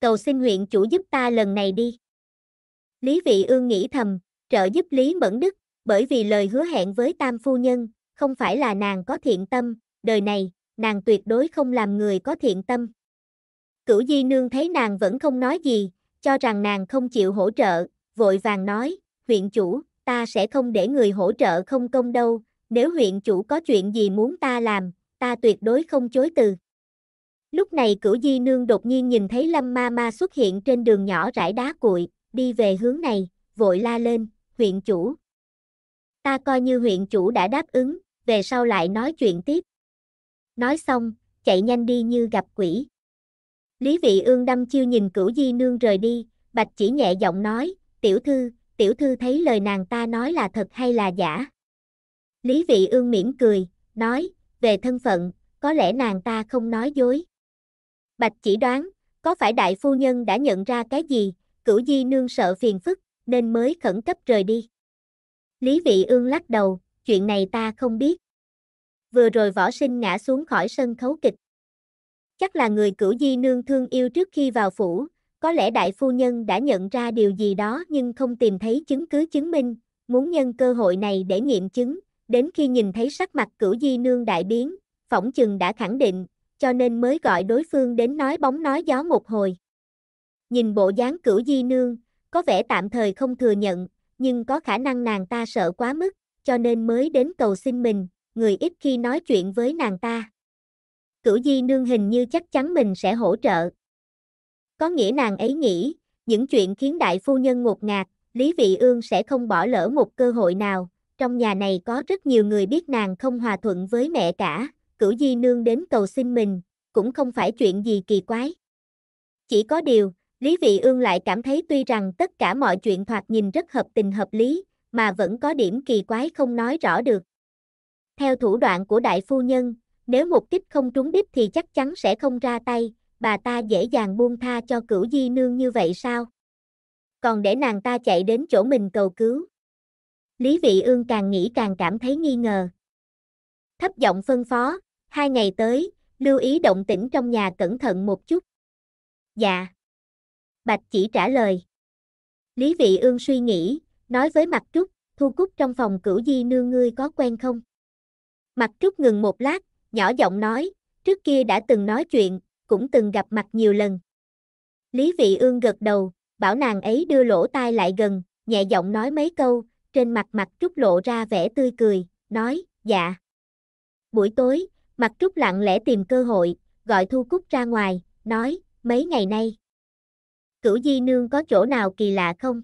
Cầu xin huyện chủ giúp ta lần này đi. Lý Vị Ương nghĩ thầm, trợ giúp Lý Mẫn Đức, bởi vì lời hứa hẹn với Tam Phu Nhân, không phải là nàng có thiện tâm, đời này, nàng tuyệt đối không làm người có thiện tâm. Cửu Di Nương thấy nàng vẫn không nói gì, cho rằng nàng không chịu hỗ trợ, vội vàng nói, huyện chủ, ta sẽ không để người hỗ trợ không công đâu, nếu huyện chủ có chuyện gì muốn ta làm, ta tuyệt đối không chối từ. Lúc này cửu di nương đột nhiên nhìn thấy lâm ma ma xuất hiện trên đường nhỏ rải đá cuội, đi về hướng này, vội la lên, huyện chủ. Ta coi như huyện chủ đã đáp ứng, về sau lại nói chuyện tiếp. Nói xong, chạy nhanh đi như gặp quỷ. Lý vị ương đâm chiêu nhìn cửu di nương rời đi, bạch chỉ nhẹ giọng nói, tiểu thư, tiểu thư thấy lời nàng ta nói là thật hay là giả. Lý vị ương mỉm cười, nói, về thân phận, có lẽ nàng ta không nói dối. Bạch chỉ đoán, có phải đại phu nhân đã nhận ra cái gì, cửu di nương sợ phiền phức, nên mới khẩn cấp rời đi. Lý vị ương lắc đầu, chuyện này ta không biết. Vừa rồi võ sinh ngã xuống khỏi sân khấu kịch. Chắc là người cửu di nương thương yêu trước khi vào phủ, có lẽ đại phu nhân đã nhận ra điều gì đó nhưng không tìm thấy chứng cứ chứng minh, muốn nhân cơ hội này để nghiệm chứng, đến khi nhìn thấy sắc mặt cửu di nương đại biến, phỏng chừng đã khẳng định, cho nên mới gọi đối phương đến nói bóng nói gió một hồi nhìn bộ dáng cửu di nương, có vẻ tạm thời không thừa nhận, nhưng có khả năng nàng ta sợ quá mức, cho nên mới đến cầu xin mình, người ít khi nói chuyện với nàng ta. Cửu di nương hình như chắc chắn mình sẽ hỗ trợ. Có nghĩa nàng ấy nghĩ, những chuyện khiến đại phu nhân ngột ngạt, Lý Vị Ương sẽ không bỏ lỡ một cơ hội nào, trong nhà này có rất nhiều người biết nàng không hòa thuận với mẹ cả, cửu di nương đến cầu xin mình, cũng không phải chuyện gì kỳ quái. Chỉ có điều, Lý Vị Ương lại cảm thấy tuy rằng tất cả mọi chuyện thoạt nhìn rất hợp tình hợp lý, mà vẫn có điểm kỳ quái không nói rõ được. Theo thủ đoạn của đại phu nhân, nếu một kích không trúng đích thì chắc chắn sẽ không ra tay, bà ta dễ dàng buông tha cho cửu di nương như vậy sao? Còn để nàng ta chạy đến chỗ mình cầu cứu. Lý Vị Ương càng nghĩ càng cảm thấy nghi ngờ. Thấp giọng phân phó, hai ngày tới, lưu ý động tĩnh trong nhà cẩn thận một chút. Dạ. Bạch chỉ trả lời. Lý Vị Ương suy nghĩ, nói với Mặt Trúc, Thu Cúc trong phòng cửu di nương ngươi có quen không? Mặt Trúc ngừng một lát, nhỏ giọng nói, trước kia đã từng nói chuyện, cũng từng gặp mặt nhiều lần. Lý Vị Ương gật đầu, bảo nàng ấy đưa lỗ tai lại gần, nhẹ giọng nói mấy câu, trên mặt Mặt Trúc lộ ra vẻ tươi cười, nói, dạ. Buổi tối, Mặt Trúc lặng lẽ tìm cơ hội, gọi Thu Cúc ra ngoài, nói, mấy ngày nay cửu di nương có chỗ nào kỳ lạ không?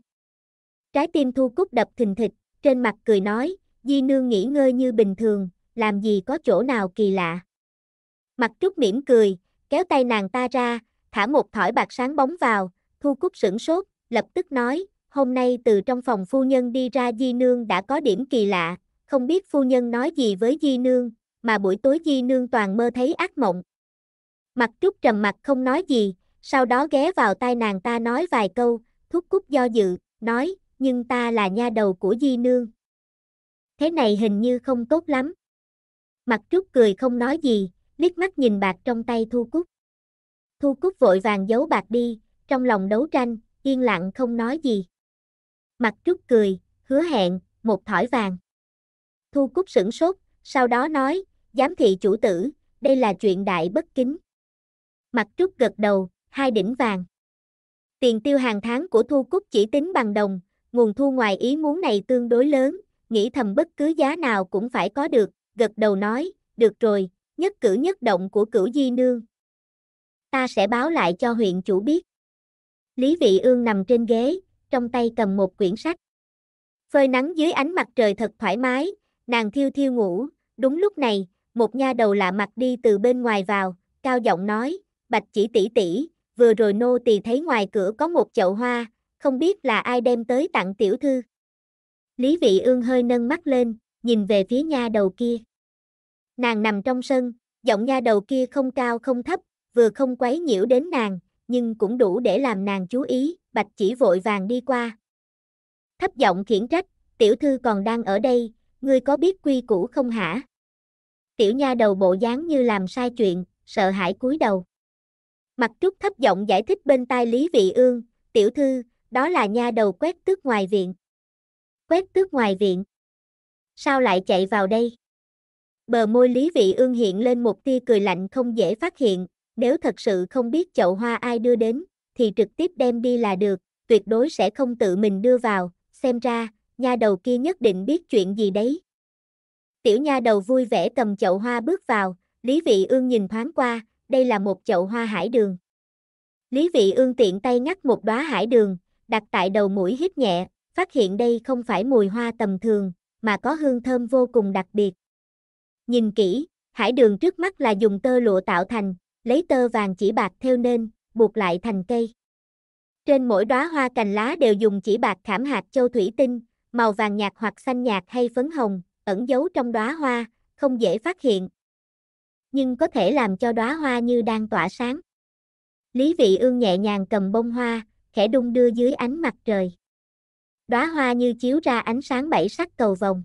Trái tim thu cúc đập thình thịch, trên mặt cười nói, di nương nghỉ ngơi như bình thường, làm gì có chỗ nào kỳ lạ. Mặt trúc mỉm cười, kéo tay nàng ta ra, thả một thỏi bạc sáng bóng vào, thu cúc sửng sốt, lập tức nói, hôm nay từ trong phòng phu nhân đi ra di nương đã có điểm kỳ lạ, không biết phu nhân nói gì với di nương, mà buổi tối di nương toàn mơ thấy ác mộng. Mặt trúc trầm mặt không nói gì, sau đó ghé vào tai nàng ta nói vài câu, thúc cúc do dự, nói, nhưng ta là nha đầu của di nương. Thế này hình như không tốt lắm. Mặt trúc cười không nói gì, liếc mắt nhìn bạc trong tay thu cúc. Thu cúc vội vàng giấu bạc đi, trong lòng đấu tranh, yên lặng không nói gì. Mặt trúc cười, hứa hẹn, một thỏi vàng. Thu cúc sửng sốt, sau đó nói, giám thị chủ tử, đây là chuyện đại bất kính. Mặt trúc gật đầu, hai đỉnh vàng. Tiền tiêu hàng tháng của Thu Cúc chỉ tính bằng đồng, nguồn thu ngoài ý muốn này tương đối lớn, nghĩ thầm bất cứ giá nào cũng phải có được, gật đầu nói, được rồi, nhất cử nhất động của cửu di nương. Ta sẽ báo lại cho huyện chủ biết. Lý Vị Ương nằm trên ghế, trong tay cầm một quyển sách. Phơi nắng dưới ánh mặt trời thật thoải mái, nàng thiêu thiêu ngủ, đúng lúc này, một nha đầu lạ mặt đi từ bên ngoài vào, cao giọng nói, bạch chỉ tỷ tỷ, vừa rồi nô tỳ thấy ngoài cửa có một chậu hoa, không biết là ai đem tới tặng tiểu thư. Lý vị ương hơi nâng mắt lên, nhìn về phía nha đầu kia. Nàng nằm trong sân, giọng nha đầu kia không cao không thấp, vừa không quấy nhiễu đến nàng, nhưng cũng đủ để làm nàng chú ý, bạch chỉ vội vàng đi qua. Thấp giọng khiển trách, tiểu thư còn đang ở đây, ngươi có biết quy củ không hả? Tiểu nha đầu bộ dáng như làm sai chuyện, sợ hãi cúi đầu. Mặt Trúc thấp giọng giải thích bên tai Lý Vị Ương, tiểu thư, đó là nha đầu quét tước ngoài viện. Quét tước ngoài viện. Sao lại chạy vào đây? Bờ môi Lý Vị Ương hiện lên một tia cười lạnh không dễ phát hiện, nếu thật sự không biết chậu hoa ai đưa đến, thì trực tiếp đem đi là được, tuyệt đối sẽ không tự mình đưa vào, xem ra, nha đầu kia nhất định biết chuyện gì đấy. Tiểu nha đầu vui vẻ cầm chậu hoa bước vào, Lý Vị Ương nhìn thoáng qua, đây là một chậu hoa hải đường. Lý vị ương tiện tay ngắt một đóa hải đường, đặt tại đầu mũi hít nhẹ, phát hiện đây không phải mùi hoa tầm thường, mà có hương thơm vô cùng đặc biệt. Nhìn kỹ, hải đường trước mắt là dùng tơ lụa tạo thành, lấy tơ vàng chỉ bạc theo nên, buộc lại thành cây. Trên mỗi đóa hoa cành lá đều dùng chỉ bạc khảm hạt châu thủy tinh, màu vàng nhạt hoặc xanh nhạt hay phấn hồng, ẩn giấu trong đóa hoa, không dễ phát hiện, nhưng có thể làm cho đóa hoa như đang tỏa sáng. Lý Vị Ương nhẹ nhàng cầm bông hoa, khẽ đung đưa dưới ánh mặt trời. Đóa hoa như chiếu ra ánh sáng bảy sắc cầu vồng.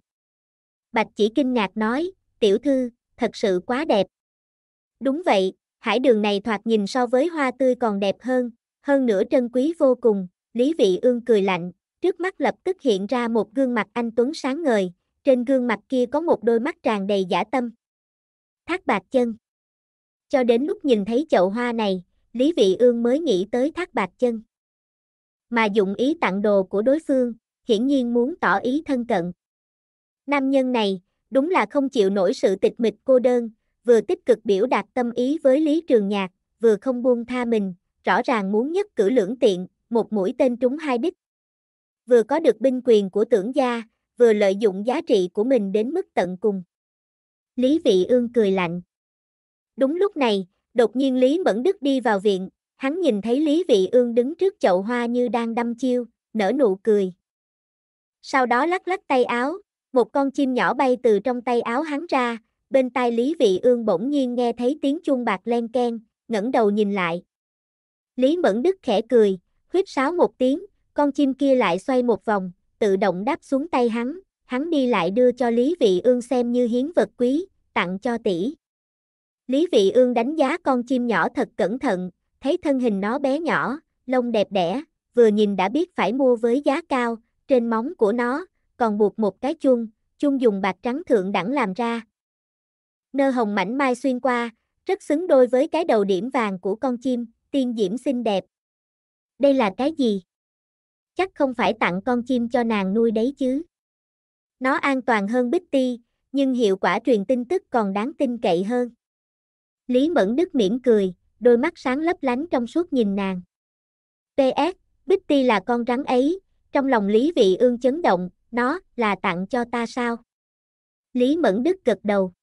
Bạch chỉ kinh ngạc nói, tiểu thư, thật sự quá đẹp. Đúng vậy, hải đường này thoạt nhìn so với hoa tươi còn đẹp hơn, hơn nữa trân quý vô cùng, Lý Vị Ương cười lạnh, trước mắt lập tức hiện ra một gương mặt anh Tuấn sáng ngời, trên gương mặt kia có một đôi mắt tràn đầy giả tâm thác bạc chân. Cho đến lúc nhìn thấy chậu hoa này, Lý Vị Ương mới nghĩ tới thác bạc chân. Mà dụng ý tặng đồ của đối phương, hiển nhiên muốn tỏ ý thân cận. Nam nhân này, đúng là không chịu nổi sự tịch mịch cô đơn, vừa tích cực biểu đạt tâm ý với Lý Trường Nhạc, vừa không buông tha mình, rõ ràng muốn nhất cử lưỡng tiện, một mũi tên trúng hai đích. Vừa có được binh quyền của tưởng gia, vừa lợi dụng giá trị của mình đến mức tận cùng. Lý Vị Ương cười lạnh. Đúng lúc này, đột nhiên Lý Mẫn Đức đi vào viện, hắn nhìn thấy Lý Vị Ương đứng trước chậu hoa như đang đâm chiêu, nở nụ cười. Sau đó lắc lắc tay áo, một con chim nhỏ bay từ trong tay áo hắn ra, bên tai Lý Vị Ương bỗng nhiên nghe thấy tiếng chuông bạc len keng, ngẩng đầu nhìn lại. Lý Mẫn Đức khẽ cười, huýt sáo một tiếng, con chim kia lại xoay một vòng, tự động đáp xuống tay hắn, hắn đi lại đưa cho Lý Vị Ương xem như hiến vật quý, tặng cho tỷ. Lý Vị Ương đánh giá con chim nhỏ thật cẩn thận, thấy thân hình nó bé nhỏ, lông đẹp đẽ, vừa nhìn đã biết phải mua với giá cao, trên móng của nó còn buộc một cái chuông, chuông dùng bạc trắng thượng đẳng làm ra. Nơ hồng mảnh mai xuyên qua, rất xứng đôi với cái đầu điểm vàng của con chim, tiên diễm xinh đẹp. Đây là cái gì? Chắc không phải tặng con chim cho nàng nuôi đấy chứ. Nó an toàn hơn Bitty, nhưng hiệu quả truyền tin tức còn đáng tin cậy hơn. Lý Mẫn Đức mỉm cười, đôi mắt sáng lấp lánh trong suốt nhìn nàng. PS, Bitty là con rắn ấy, trong lòng Lý Vị Ương chấn động, nó là tặng cho ta sao? Lý Mẫn Đức gật đầu.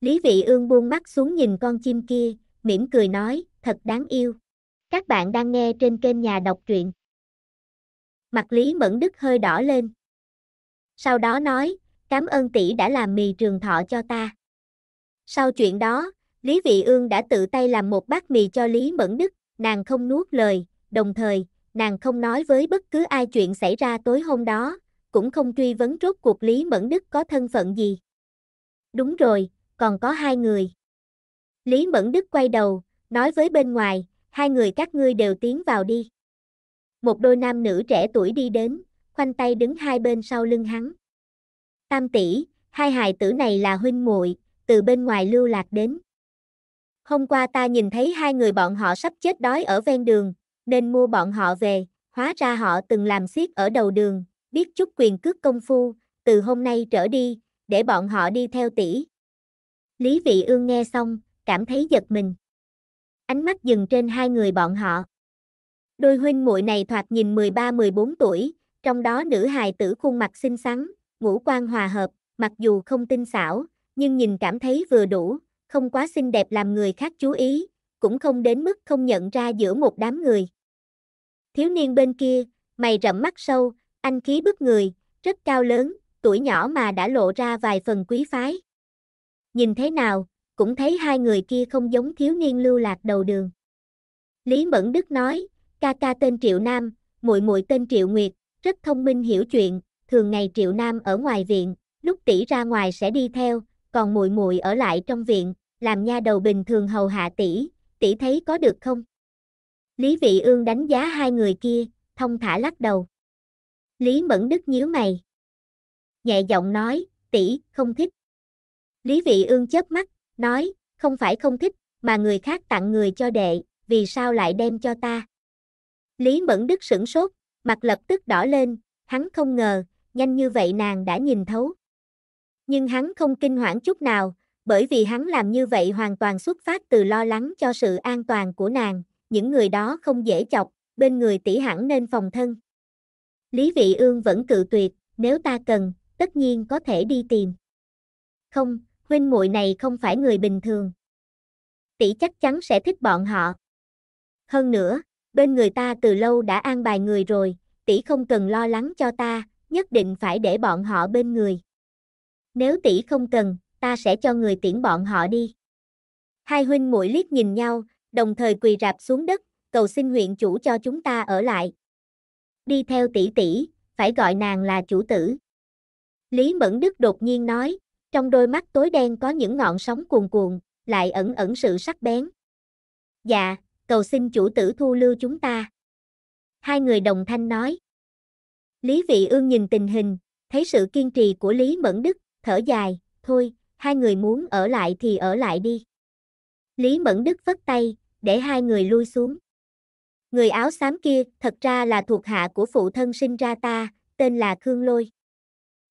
Lý Vị Ương buông mắt xuống nhìn con chim kia, mỉm cười nói, thật đáng yêu. Các bạn đang nghe trên kênh nhà đọc truyện. Mặt Lý Mẫn Đức hơi đỏ lên. Sau đó nói, cảm ơn tỷ đã làm mì trường thọ cho ta. Sau chuyện đó, Lý Vị Ương đã tự tay làm một bát mì cho Lý Mẫn Đức, nàng không nuốt lời, đồng thời, nàng không nói với bất cứ ai chuyện xảy ra tối hôm đó, cũng không truy vấn rốt cuộc Lý Mẫn Đức có thân phận gì. Đúng rồi, còn có hai người. Lý Mẫn Đức quay đầu, nói với bên ngoài, hai người các ngươi đều tiến vào đi. Một đôi nam nữ trẻ tuổi đi đến, khoanh tay đứng hai bên sau lưng hắn. Tam tỷ, hai hài tử này là huynh muội, từ bên ngoài lưu lạc đến. Hôm qua ta nhìn thấy hai người bọn họ sắp chết đói ở ven đường, nên mua bọn họ về, hóa ra họ từng làm xiết ở đầu đường, biết chút quyền cước công phu, từ hôm nay trở đi, để bọn họ đi theo tỷ. Lý Vị Ương nghe xong, cảm thấy giật mình. Ánh mắt dừng trên hai người bọn họ. Đôi huynh muội này thoạt nhìn 13-14 tuổi, trong đó nữ hài tử khuôn mặt xinh xắn, ngũ quan hòa hợp, mặc dù không tinh xảo, nhưng nhìn cảm thấy vừa đủ, không quá xinh đẹp làm người khác chú ý, cũng không đến mức không nhận ra giữa một đám người. Thiếu niên bên kia, mày rậm mắt sâu, anh khí bức người, rất cao lớn, tuổi nhỏ mà đã lộ ra vài phần quý phái. Nhìn thế nào, cũng thấy hai người kia không giống thiếu niên lưu lạc đầu đường. Lý Mẫn Đức nói, ca ca tên Triệu Nam, muội muội tên Triệu Nguyệt, rất thông minh hiểu chuyện, thường ngày Triệu Nam ở ngoài viện, lúc tỷ ra ngoài sẽ đi theo, còn muội muội ở lại trong viện, làm nha đầu bình thường hầu hạ tỷ, tỷ thấy có được không? Lý Vị Ương đánh giá hai người kia, thông thả lắc đầu. Lý Mẫn Đức nhíu mày. Nhẹ giọng nói, tỷ, không thích. Lý Vị Ương chớp mắt, nói, không phải không thích, mà người khác tặng người cho đệ, vì sao lại đem cho ta? Lý Mẫn Đức sửng sốt, Mặt lập tức đỏ lên, hắn không ngờ, nhanh như vậy nàng đã nhìn thấu. Nhưng hắn không kinh hoảng chút nào, bởi vì hắn làm như vậy hoàn toàn xuất phát từ lo lắng cho sự an toàn của nàng, những người đó không dễ chọc, bên người tỷ hẳn nên phòng thân. Lý Vị Ương vẫn cự tuyệt, nếu ta cần, tất nhiên có thể đi tìm. Không, huynh muội này không phải người bình thường. Tỷ chắc chắn sẽ thích bọn họ. Hơn nữa, bên người ta từ lâu đã an bài người rồi, tỷ không cần lo lắng cho ta, nhất định phải để bọn họ bên người. Nếu tỷ không cần, ta sẽ cho người tiễn bọn họ đi. Hai huynh muội liếc nhìn nhau, đồng thời quỳ rạp xuống đất, cầu xin huyện chủ cho chúng ta ở lại. Đi theo tỷ tỷ, phải gọi nàng là chủ tử. Lý Mẫn Đức đột nhiên nói, trong đôi mắt tối đen có những ngọn sóng cuồn cuộn, lại ẩn ẩn sự sắc bén. Dạ, cầu xin chủ tử thu lưu chúng ta. Hai người đồng thanh nói. Lý Vị Ương nhìn tình hình, thấy sự kiên trì của Lý Mẫn Đức, thở dài, thôi, hai người muốn ở lại thì ở lại đi. Lý Mẫn Đức vất tay, để hai người lui xuống. Người áo xám kia thật ra là thuộc hạ của phụ thân sinh ra ta, tên là Khương Lôi.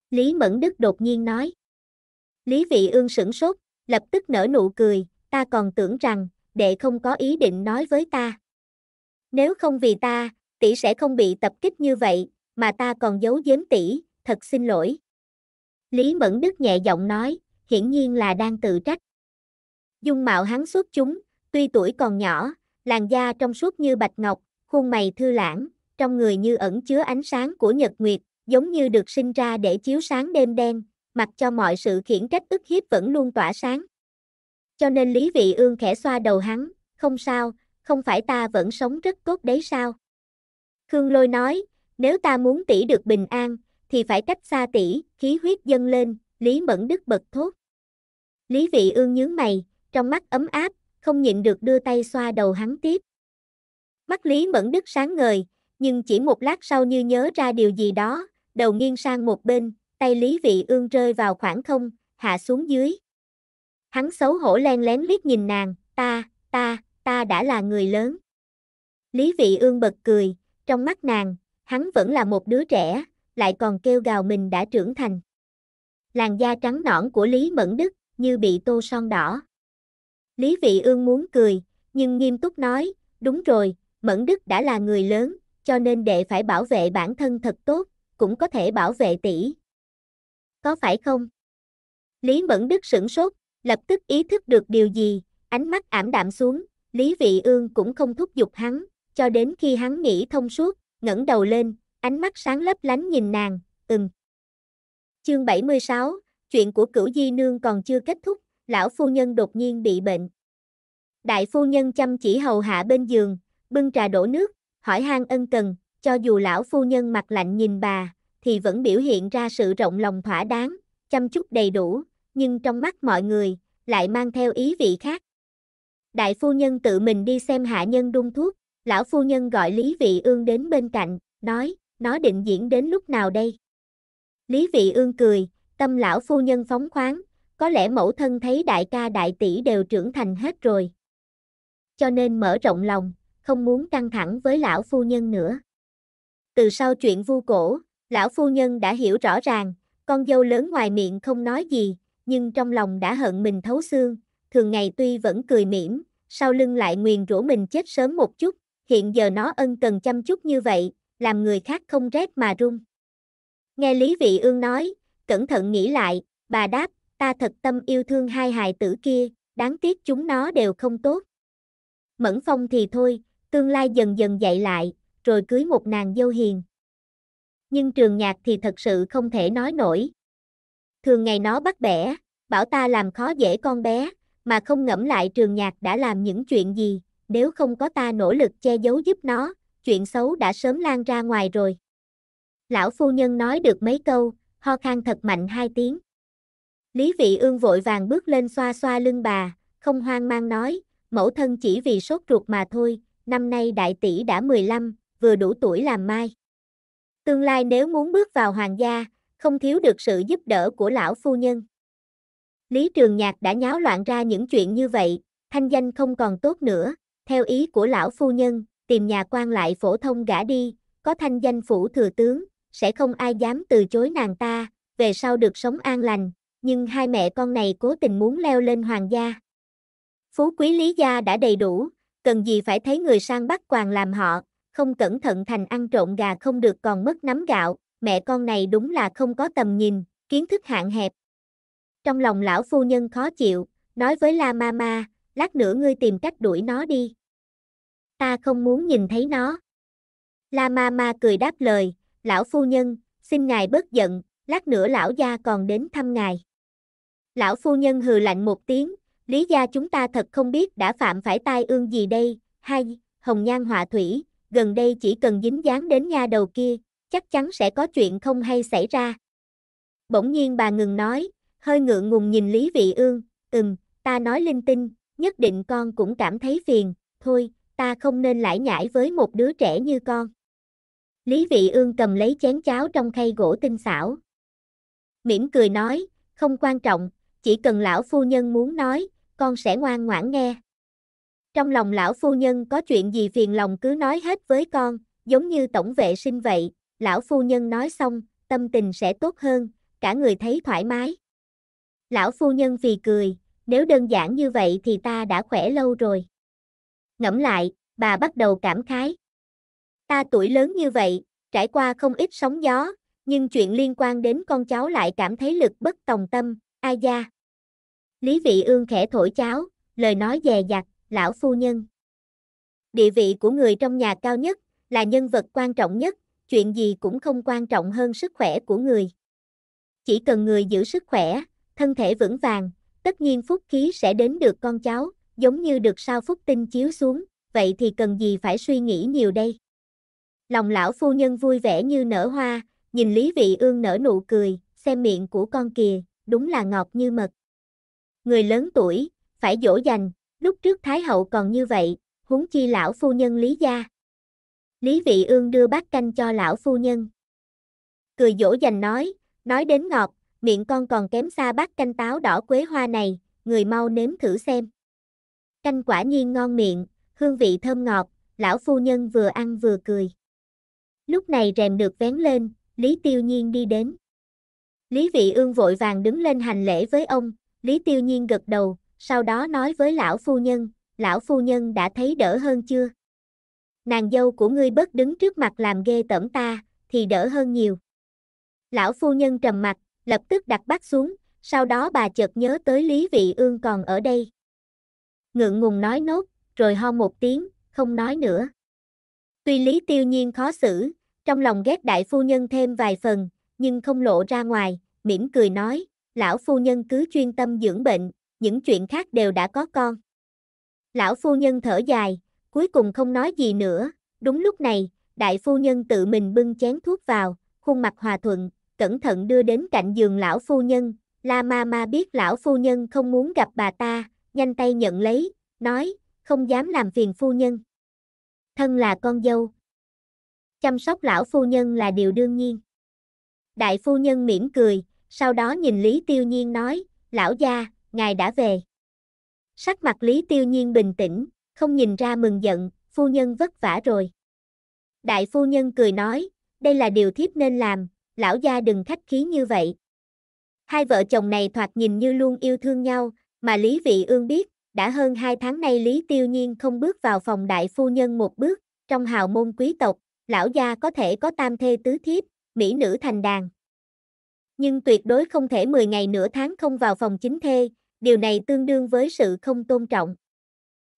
Lý Mẫn Đức đột nhiên nói. Lý Vị Ương sửng sốt, lập tức nở nụ cười, ta còn tưởng rằng đệ không có ý định nói với ta. Nếu không vì ta, tỷ sẽ không bị tập kích như vậy, mà ta còn giấu giếm tỷ, thật xin lỗi. Lý Mẫn Đức nhẹ giọng nói, hiển nhiên là đang tự trách. Dung mạo hắn suốt chúng, tuy tuổi còn nhỏ, làn da trong suốt như bạch ngọc, khuôn mày thư lãng, trong người như ẩn chứa ánh sáng của nhật nguyệt, giống như được sinh ra để chiếu sáng đêm đen, mặc cho mọi sự khiển trách ức hiếp vẫn luôn tỏa sáng. Cho nên Lý Vị Ương khẽ xoa đầu hắn, không sao, không phải ta vẫn sống rất tốt đấy sao? Khương Lôi nói, nếu ta muốn tỷ được bình an, thì phải cách xa tỷ, khí huyết dâng lên, Lý Mẫn Đức bật thốt. Lý Vị Ương nhướng mày, trong mắt ấm áp, không nhịn được đưa tay xoa đầu hắn tiếp. Mắt Lý Mẫn Đức sáng ngời, nhưng chỉ một lát sau như nhớ ra điều gì đó, đầu nghiêng sang một bên, tay Lý Vị Ương rơi vào khoảng không, hạ xuống dưới. Hắn xấu hổ len lén liếc nhìn nàng, ta, ta, ta đã là người lớn. Lý vị ương bật cười, trong mắt nàng, hắn vẫn là một đứa trẻ, lại còn kêu gào mình đã trưởng thành. Làn da trắng nõn của Lý Mẫn Đức như bị tô son đỏ. Lý Vị Ương muốn cười, nhưng nghiêm túc nói, đúng rồi, Mẫn Đức đã là người lớn, cho nên đệ phải bảo vệ bản thân thật tốt, cũng có thể bảo vệ tỷ. Có phải không? Lý Mẫn Đức sửng sốt, lập tức ý thức được điều gì, ánh mắt ảm đạm xuống, Lý Vị Ương cũng không thúc giục hắn, cho đến khi hắn nghĩ thông suốt, ngẩng đầu lên, ánh mắt sáng lấp lánh nhìn nàng, ừm. Chương 76, chuyện của cửu di nương còn chưa kết thúc, lão phu nhân đột nhiên bị bệnh. Đại phu nhân chăm chỉ hầu hạ bên giường, bưng trà đổ nước, hỏi han ân cần, cho dù lão phu nhân mặt lạnh nhìn bà, thì vẫn biểu hiện ra sự rộng lòng thỏa đáng, chăm chút đầy đủ, nhưng trong mắt mọi người, lại mang theo ý vị khác. Đại phu nhân tự mình đi xem hạ nhân đun thuốc, lão phu nhân gọi Lý Vị Ương đến bên cạnh, nói, nó định diễn đến lúc nào đây? Lý Vị Ương cười, tâm lão phu nhân phóng khoáng, có lẽ mẫu thân thấy đại ca đại tỷ đều trưởng thành hết rồi. Cho nên mở rộng lòng, không muốn căng thẳng với lão phu nhân nữa. Từ sau chuyện vu cổ, lão phu nhân đã hiểu rõ ràng, con dâu lớn ngoài miệng không nói gì, nhưng trong lòng đã hận mình thấu xương, thường ngày tuy vẫn cười mỉm, sau lưng lại nguyền rủa mình chết sớm một chút, hiện giờ nó ân cần chăm chút như vậy, làm người khác không rét mà run. Nghe Lý Vị Ương nói, cẩn thận nghĩ lại, bà đáp, ta thật tâm yêu thương hai hài tử kia, đáng tiếc chúng nó đều không tốt. Mẫn Phong thì thôi, tương lai dần dần dậy lại, rồi cưới một nàng dâu hiền. Nhưng trường nhạc thì thật sự không thể nói nổi, thường ngày nó bắt bẻ, bảo ta làm khó dễ con bé, mà không ngẫm lại trường nhạc đã làm những chuyện gì, nếu không có ta nỗ lực che giấu giúp nó, chuyện xấu đã sớm lan ra ngoài rồi. Lão phu nhân nói được mấy câu, ho khan thật mạnh hai tiếng. Lý vị ương vội vàng bước lên xoa xoa lưng bà, không hoang mang nói, mẫu thân chỉ vì sốt ruột mà thôi, năm nay đại tỷ đã 15, vừa đủ tuổi làm mai. Tương lai nếu muốn bước vào hoàng gia, không thiếu được sự giúp đỡ của lão phu nhân. Lý Trường Nhạc đã nháo loạn ra những chuyện như vậy, thanh danh không còn tốt nữa, theo ý của lão phu nhân, tìm nhà quan lại phổ thông gã đi, có thanh danh phủ thừa tướng, sẽ không ai dám từ chối nàng ta, về sau được sống an lành, nhưng hai mẹ con này cố tình muốn leo lên hoàng gia. Phú quý lý gia đã đầy đủ, cần gì phải thấy người sang bắt quàng làm họ, không cẩn thận thành ăn trộn gà không được còn mất nắm gạo, mẹ con này đúng là không có tầm nhìn, kiến thức hạn hẹp. Trong lòng lão phu nhân khó chịu, nói với La Mama, lát nữa ngươi tìm cách đuổi nó đi. Ta không muốn nhìn thấy nó. La Mama cười đáp lời, lão phu nhân, xin ngài bớt giận, lát nữa lão gia còn đến thăm ngài. Lão phu nhân hừ lạnh một tiếng, lý gia chúng ta thật không biết đã phạm phải tai ương gì đây, hay, hồng nhan họa thủy, gần đây chỉ cần dính dáng đến nha đầu kia, chắc chắn sẽ có chuyện không hay xảy ra. Bỗng nhiên bà ngừng nói, hơi ngượng ngùng nhìn Lý Vị Ương, ừm, ta nói linh tinh, nhất định con cũng cảm thấy phiền, thôi, ta không nên lải nhải với một đứa trẻ như con. Lý Vị Ương cầm lấy chén cháo trong khay gỗ tinh xảo. Mỉm cười nói, không quan trọng, chỉ cần lão phu nhân muốn nói, con sẽ ngoan ngoãn nghe. Trong lòng lão phu nhân có chuyện gì phiền lòng cứ nói hết với con, giống như tổng vệ sinh vậy, lão phu nhân nói xong, tâm tình sẽ tốt hơn, cả người thấy thoải mái. Lão phu nhân vì cười, nếu đơn giản như vậy thì ta đã khỏe lâu rồi. Ngẫm lại, bà bắt đầu cảm khái. Ta tuổi lớn như vậy, trải qua không ít sóng gió, nhưng chuyện liên quan đến con cháu lại cảm thấy lực bất tòng tâm, ai da. Lý vị ương khẽ thổi cháo, lời nói dè dặt, lão phu nhân. Địa vị của người trong nhà cao nhất, là nhân vật quan trọng nhất, chuyện gì cũng không quan trọng hơn sức khỏe của người. Chỉ cần người giữ sức khỏe, thân thể vững vàng, tất nhiên phúc khí sẽ đến được con cháu, giống như được sao phúc tinh chiếu xuống, vậy thì cần gì phải suy nghĩ nhiều đây. Lòng lão phu nhân vui vẻ như nở hoa, nhìn Lý Vị Ương nở nụ cười, xem miệng của con kìa, đúng là ngọt như mật. Người lớn tuổi, phải dỗ dành, lúc trước Thái Hậu còn như vậy, huống chi lão phu nhân Lý Gia. Lý Vị Ương đưa bát canh cho lão phu nhân. Cười dỗ dành nói, nói đến ngọt, miệng con còn kém xa bát canh táo đỏ quế hoa này, người mau nếm thử xem. Canh quả nhiên ngon miệng, hương vị thơm ngọt, lão phu nhân vừa ăn vừa cười. Lúc này rèm được vén lên, Lý Tiêu Nhiên đi đến. Lý Vị Ương vội vàng đứng lên hành lễ với ông, Lý Tiêu Nhiên gật đầu, sau đó nói với lão phu nhân, lão phu nhân đã thấy đỡ hơn chưa? nàng dâu của ngươi bớt đứng trước mặt làm ghê tởm ta, thì đỡ hơn nhiều. Lão phu nhân trầm mặt, lập tức đặt bắt xuống, sau đó bà chợt nhớ tới Lý Vị Ương còn ở đây. Ngượng ngùng nói nốt, rồi ho một tiếng, không nói nữa. Tuy Lý Tiêu Nhiên khó xử, trong lòng ghét đại phu nhân thêm vài phần, nhưng không lộ ra ngoài, mỉm cười nói, lão phu nhân cứ chuyên tâm dưỡng bệnh, những chuyện khác đều đã có con. Lão phu nhân thở dài, cuối cùng không nói gì nữa, đúng lúc này, đại phu nhân tự mình bưng chén thuốc vào, khuôn mặt hòa thuận, cẩn thận đưa đến cạnh giường lão phu nhân, La Ma Ma biết lão phu nhân không muốn gặp bà ta, nhanh tay nhận lấy, nói, không dám làm phiền phu nhân. Thân là con dâu. Chăm sóc lão phu nhân là điều đương nhiên. Đại phu nhân mỉm cười, sau đó nhìn Lý Tiêu Nhiên nói, lão gia, ngài đã về. Sắc mặt Lý Tiêu Nhiên bình tĩnh, không nhìn ra mừng giận, phu nhân vất vả rồi. Đại phu nhân cười nói, đây là điều thiếp nên làm, lão gia đừng khách khí như vậy. Hai vợ chồng này thoạt nhìn như luôn yêu thương nhau, mà Lý Vị Ương biết, đã hơn hai tháng nay Lý Tiêu Nhiên không bước vào phòng đại phu nhân một bước, trong hào môn quý tộc, lão gia có thể có tam thê tứ thiếp, mỹ nữ thành đàn. Nhưng tuyệt đối không thể 10 ngày nửa tháng không vào phòng chính thê, điều này tương đương với sự không tôn trọng.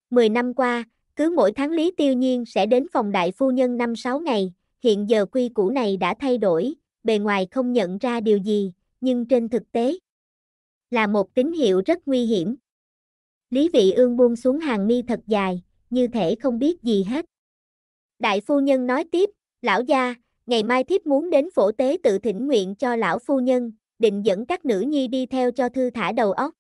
10 năm qua, cứ mỗi tháng Lý Tiêu Nhiên sẽ đến phòng đại phu nhân 5-6 ngày, hiện giờ quy củ này đã thay đổi, bề ngoài không nhận ra điều gì, nhưng trên thực tế là một tín hiệu rất nguy hiểm. Lý Vị Ương buông xuống hàng mi thật dài, như thể không biết gì hết. Đại phu nhân nói tiếp, lão gia, ngày mai thiếp muốn đến phổ tế tự thỉnh nguyện cho lão phu nhân, định dẫn các nữ nhi đi theo cho thư thả đầu óc.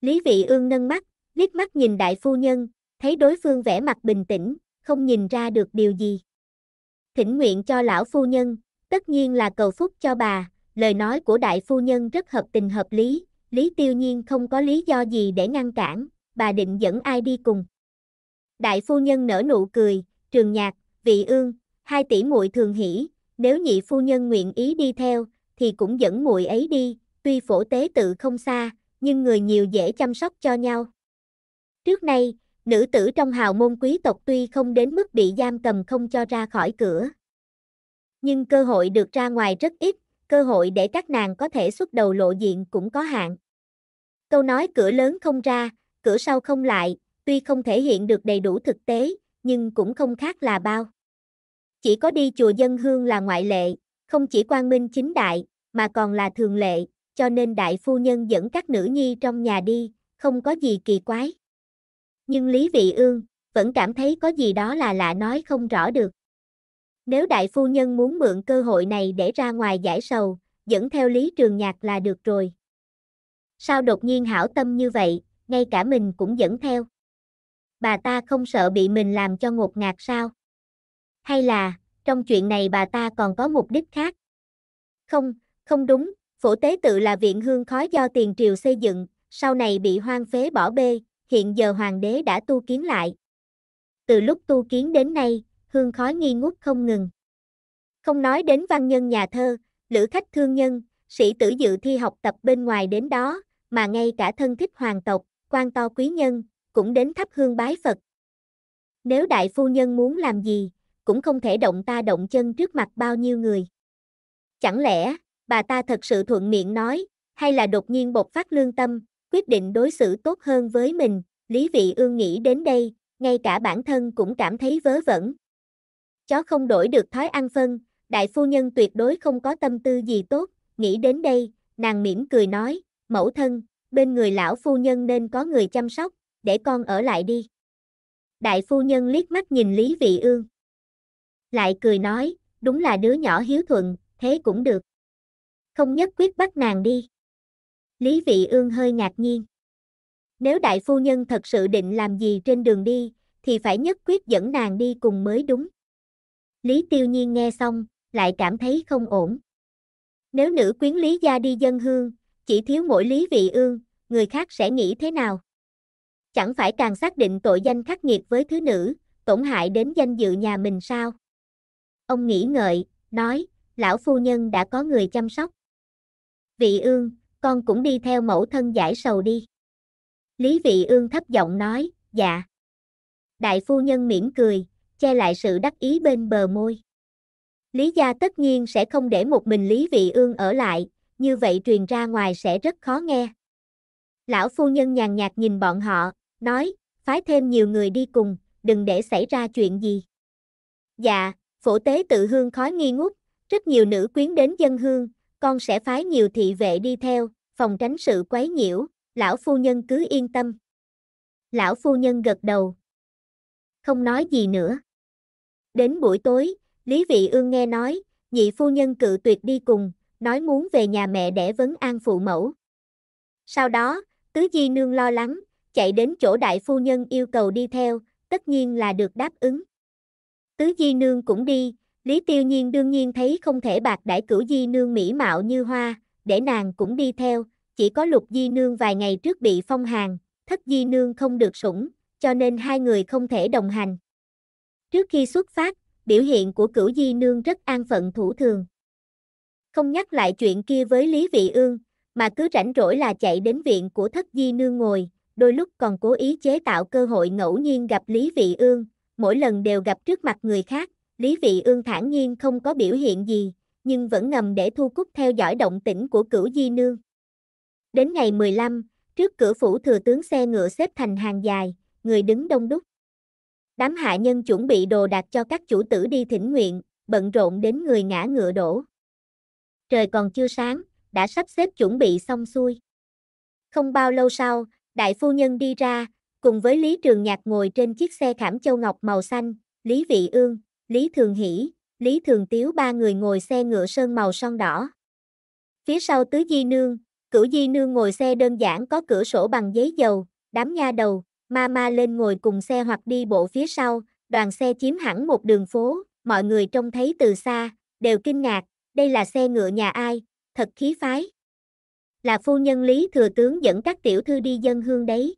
Lý Vị Ương nâng mắt, liếc mắt nhìn đại phu nhân, thấy đối phương vẻ mặt bình tĩnh, không nhìn ra được điều gì. Thỉnh nguyện cho lão phu nhân, tất nhiên là cầu phúc cho bà, lời nói của đại phu nhân rất hợp tình hợp lý, Lý Tiêu Nhiên không có lý do gì để ngăn cản, bà định dẫn ai đi cùng. Đại phu nhân nở nụ cười, trường nhạc, vị ương, hai tỷ muội thường hỉ, nếu nhị phu nhân nguyện ý đi theo, thì cũng dẫn muội ấy đi, tuy phổ tế tự không xa, nhưng người nhiều dễ chăm sóc cho nhau. Trước nay, nữ tử trong hào môn quý tộc tuy không đến mức bị giam cầm không cho ra khỏi cửa. Nhưng cơ hội được ra ngoài rất ít, cơ hội để các nàng có thể xuất đầu lộ diện cũng có hạn. Câu nói cửa lớn không ra, cửa sau không lại, tuy không thể hiện được đầy đủ thực tế, nhưng cũng không khác là bao. Chỉ có đi chùa dân hương là ngoại lệ, không chỉ quan minh chính đại, mà còn là thường lệ, cho nên đại phu nhân dẫn các nữ nhi trong nhà đi, không có gì kỳ quái nhưng Lý Vị Ương vẫn cảm thấy có gì đó là lạ nói không rõ được. Nếu đại phu nhân muốn mượn cơ hội này để ra ngoài giải sầu, dẫn theo Lý Trường Nhạc là được rồi. Sao đột nhiên hảo tâm như vậy, ngay cả mình cũng dẫn theo. Bà ta không sợ bị mình làm cho ngột ngạt sao? Hay là, trong chuyện này bà ta còn có mục đích khác? Không, không đúng, phổ tế tự là viện hương khói do tiền triều xây dựng, sau này bị hoang phế bỏ bê, hiện giờ hoàng đế đã tu kiến lại. Từ lúc tu kiến đến nay, hương khói nghi ngút không ngừng. Không nói đến văn nhân nhà thơ, lữ khách thương nhân, sĩ tử dự thi học tập bên ngoài đến đó, mà ngay cả thân thích hoàng tộc, quan to quý nhân, cũng đến thắp hương bái Phật. Nếu đại phu nhân muốn làm gì, cũng không thể động ta động chân trước mặt bao nhiêu người. Chẳng lẽ, bà ta thật sự thuận miệng nói, hay là đột nhiên bộc phát lương tâm, quyết định đối xử tốt hơn với mình, Lý Vị Ương nghĩ đến đây, ngay cả bản thân cũng cảm thấy vớ vẩn. Chó không đổi được thói ăn phân, đại phu nhân tuyệt đối không có tâm tư gì tốt, nghĩ đến đây, nàng mỉm cười nói, mẫu thân, bên người lão phu nhân nên có người chăm sóc, để con ở lại đi. Đại phu nhân liếc mắt nhìn Lý Vị Ương. Lại cười nói, đúng là đứa nhỏ hiếu thuận, thế cũng được. Không nhất quyết bắt nàng đi. Lý Vị Ương hơi ngạc nhiên. Nếu đại phu nhân thật sự định làm gì trên đường đi, thì phải nhất quyết dẫn nàng đi cùng mới đúng. Lý Tiêu Nhiên nghe xong, lại cảm thấy không ổn. Nếu nữ quyến Lý gia đi dân hương, chỉ thiếu mỗi Lý Vị Ương, người khác sẽ nghĩ thế nào? Chẳng phải càng xác định tội danh khắc nghiệt với thứ nữ, tổn hại đến danh dự nhà mình sao? Ông nghĩ ngợi, nói, lão phu nhân đã có người chăm sóc. Vị Ương, con cũng đi theo mẫu thân giải sầu đi. Lý vị ương thấp giọng nói, dạ. Đại phu nhân mỉm cười, che lại sự đắc ý bên bờ môi. Lý gia tất nhiên sẽ không để một mình Lý vị ương ở lại, như vậy truyền ra ngoài sẽ rất khó nghe. Lão phu nhân nhàn nhạt nhìn bọn họ, nói, phái thêm nhiều người đi cùng, đừng để xảy ra chuyện gì. Dạ, phổ tế tự hương khói nghi ngút, rất nhiều nữ quyến đến dân hương, con sẽ phái nhiều thị vệ đi theo, phòng tránh sự quấy nhiễu, lão phu nhân cứ yên tâm. Lão phu nhân gật đầu. Không nói gì nữa. Đến buổi tối, Lý Vị Ương nghe nói, nhị phu nhân cự tuyệt đi cùng, nói muốn về nhà mẹ để vấn an phụ mẫu. Sau đó, Tứ Di Nương lo lắng, chạy đến chỗ đại phu nhân yêu cầu đi theo, tất nhiên là được đáp ứng. Tứ Di Nương cũng đi, Lý Tiêu Nhiên đương nhiên thấy không thể bạc đãi cửu di nương mỹ mạo như hoa, để nàng cũng đi theo, chỉ có lục di nương vài ngày trước bị phong hàn, thất di nương không được sủng, cho nên hai người không thể đồng hành. Trước khi xuất phát, biểu hiện của cửu di nương rất an phận thủ thường. Không nhắc lại chuyện kia với Lý Vị Ương, mà cứ rảnh rỗi là chạy đến viện của thất di nương ngồi, đôi lúc còn cố ý chế tạo cơ hội ngẫu nhiên gặp Lý Vị Ương, mỗi lần đều gặp trước mặt người khác, Lý Vị Ương thản nhiên không có biểu hiện gì, nhưng vẫn ngầm để thu cúc theo dõi động tĩnh của cửu di nương. Đến ngày 15, trước cửa phủ thừa tướng xe ngựa xếp thành hàng dài, người đứng đông đúc. Đám hạ nhân chuẩn bị đồ đạc cho các chủ tử đi thỉnh nguyện, bận rộn đến người ngã ngựa đổ. Trời còn chưa sáng, đã sắp xếp chuẩn bị xong xuôi. Không bao lâu sau, đại phu nhân đi ra, cùng với Lý Trường Nhạc ngồi trên chiếc xe khảm châu ngọc màu xanh, Lý Vị Ương, Lý Thường Hỷ, Lý Thường Tiếu ba người ngồi xe ngựa sơn màu son đỏ. Phía sau tứ di nương, cửu di nương ngồi xe đơn giản có cửa sổ bằng giấy dầu, đám nha đầu, ma ma lên ngồi cùng xe hoặc đi bộ phía sau, đoàn xe chiếm hẳn một đường phố, mọi người trông thấy từ xa, đều kinh ngạc, đây là xe ngựa nhà ai, thật khí phái. Là phu nhân Lý Thừa Tướng dẫn các tiểu thư đi dân hương đấy.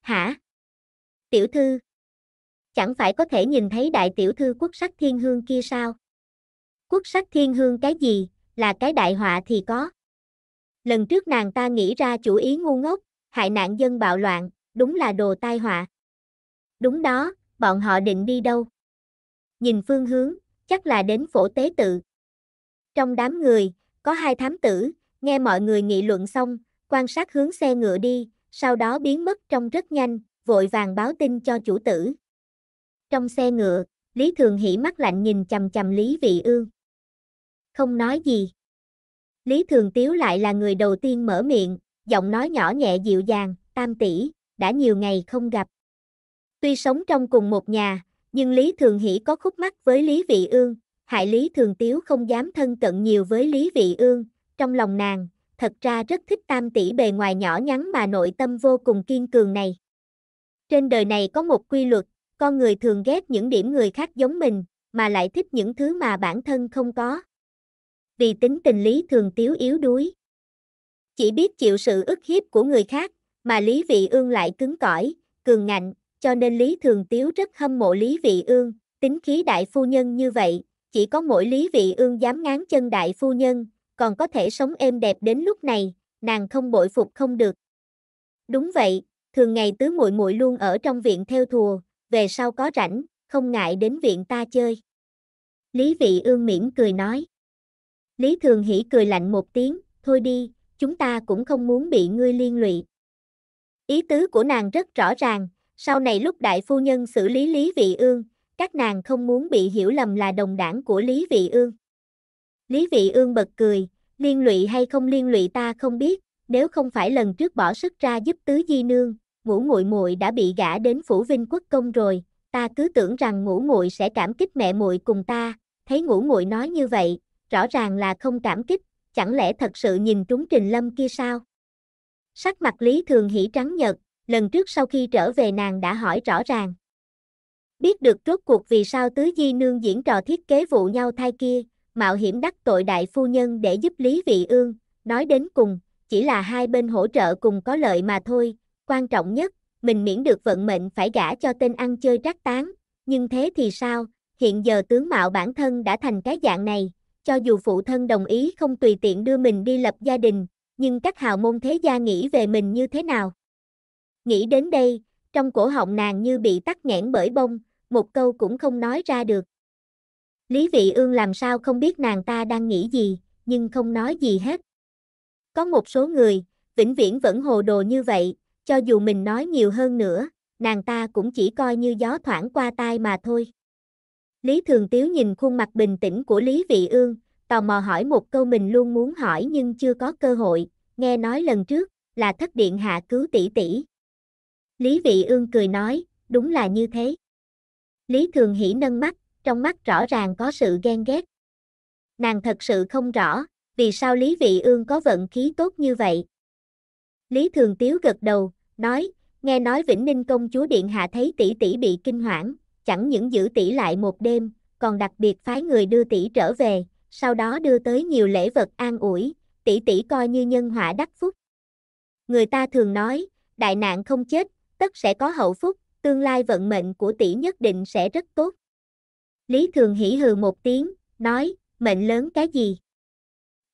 Hả? Tiểu thư, chẳng phải có thể nhìn thấy đại tiểu thư quốc sắc thiên hương kia sao? Quốc sắc thiên hương cái gì, là cái đại họa thì có. Lần trước nàng ta nghĩ ra chủ ý ngu ngốc, hại nạn dân bạo loạn, đúng là đồ tai họa. Đúng đó, bọn họ định đi đâu? Nhìn phương hướng, chắc là đến phổ tế tự. Trong đám người, có hai thám tử, nghe mọi người nghị luận xong, quan sát hướng xe ngựa đi, sau đó biến mất trong rất nhanh, vội vàng báo tin cho chủ tử. Trong xe ngựa, Lý Thường Hỷ mắt lạnh nhìn chầm chầm Lý Vị Ương. Không nói gì. Lý Thường Tiếu lại là người đầu tiên mở miệng, giọng nói nhỏ nhẹ dịu dàng, tam tỷ, đã nhiều ngày không gặp. Tuy sống trong cùng một nhà, nhưng Lý Thường Hỷ có khúc mắt với Lý Vị Ương, hại Lý Thường Tiếu không dám thân cận nhiều với Lý Vị Ương, trong lòng nàng, thật ra rất thích tam tỷ bề ngoài nhỏ nhắn mà nội tâm vô cùng kiên cường này. Trên đời này có một quy luật, con người thường ghét những điểm người khác giống mình, mà lại thích những thứ mà bản thân không có. Vì tính tình lý thường tiếu yếu đuối. Chỉ biết chịu sự ức hiếp của người khác, mà Lý Vị Ương lại cứng cỏi, cường ngạnh, cho nên Lý Thường Tiếu rất hâm mộ Lý Vị Ương, tính khí đại phu nhân như vậy, chỉ có mỗi Lý Vị Ương dám ngáng chân đại phu nhân, còn có thể sống êm đẹp đến lúc này, nàng không bội phục không được. Đúng vậy, thường ngày tứ muội muội luôn ở trong viện theo thùa, về sau có rảnh, không ngại đến viện ta chơi. Lý Vị Ương mỉm cười nói. Lý Thường hỉ cười lạnh một tiếng, thôi đi, chúng ta cũng không muốn bị ngươi liên lụy. Ý tứ của nàng rất rõ ràng, sau này lúc đại phu nhân xử lý Lý Vị Ương, các nàng không muốn bị hiểu lầm là đồng đảng của Lý Vị Ương. Lý Vị Ương bật cười, liên lụy hay không liên lụy ta không biết, nếu không phải lần trước bỏ sức ra giúp tứ di nương, ngũ muội muội đã bị gả đến phủ vinh quốc công rồi, ta cứ tưởng rằng ngũ muội sẽ cảm kích mẹ muội cùng ta, thấy ngũ muội nói như vậy, rõ ràng là không cảm kích, chẳng lẽ thật sự nhìn trúng Trình Lâm kia sao? Sắc mặt Lý Thường Hỉ trắng nhợt, lần trước sau khi trở về nàng đã hỏi rõ ràng. Biết được rốt cuộc vì sao Tứ Di Nương diễn trò thiết kế vụ nhau thai kia, mạo hiểm đắc tội đại phu nhân để giúp Lý Vị Ương, nói đến cùng, chỉ là hai bên hỗ trợ cùng có lợi mà thôi, Quan trọng nhất, mình miễn được vận mệnh phải gả cho tên ăn chơi trác tán, nhưng thế thì sao, hiện giờ tướng mạo bản thân đã thành cái dạng này, cho dù phụ thân đồng ý không tùy tiện đưa mình đi lập gia đình, nhưng các hào môn thế gia nghĩ về mình như thế nào? Nghĩ đến đây, trong cổ họng nàng như bị tắc nghẽn bởi bông, một câu cũng không nói ra được. Lý Vị Ương làm sao không biết nàng ta đang nghĩ gì, nhưng không nói gì hết. Có một số người, vĩnh viễn vẫn hồ đồ như vậy, cho dù mình nói nhiều hơn nữa, nàng ta cũng chỉ coi như gió thoảng qua tai mà thôi. Lý Thường Tiếu nhìn khuôn mặt bình tĩnh của Lý Vị Ương, tò mò hỏi một câu mình luôn muốn hỏi nhưng chưa có cơ hội, nghe nói lần trước, là thất điện hạ cứu tỷ tỷ. Lý Vị Ương cười nói, đúng là như thế. Lý Thường Hỷ nâng mắt, trong mắt rõ ràng có sự ghen ghét. Nàng thật sự không rõ, vì sao Lý Vị Ương có vận khí tốt như vậy. Lý Thường Tiếu gật đầu, nói, nghe nói Vĩnh Ninh công chúa điện hạ thấy tỷ tỷ bị kinh hoảng, chẳng những giữ tỷ lại một đêm, còn đặc biệt phái người đưa tỷ trở về, sau đó đưa tới nhiều lễ vật an ủi, tỷ tỷ coi như nhân họa đắc phúc. Người ta thường nói, đại nạn không chết, tất sẽ có hậu phúc, tương lai vận mệnh của tỷ nhất định sẽ rất tốt. Lý Thường hỉ hừ một tiếng, nói, mệnh lớn cái gì?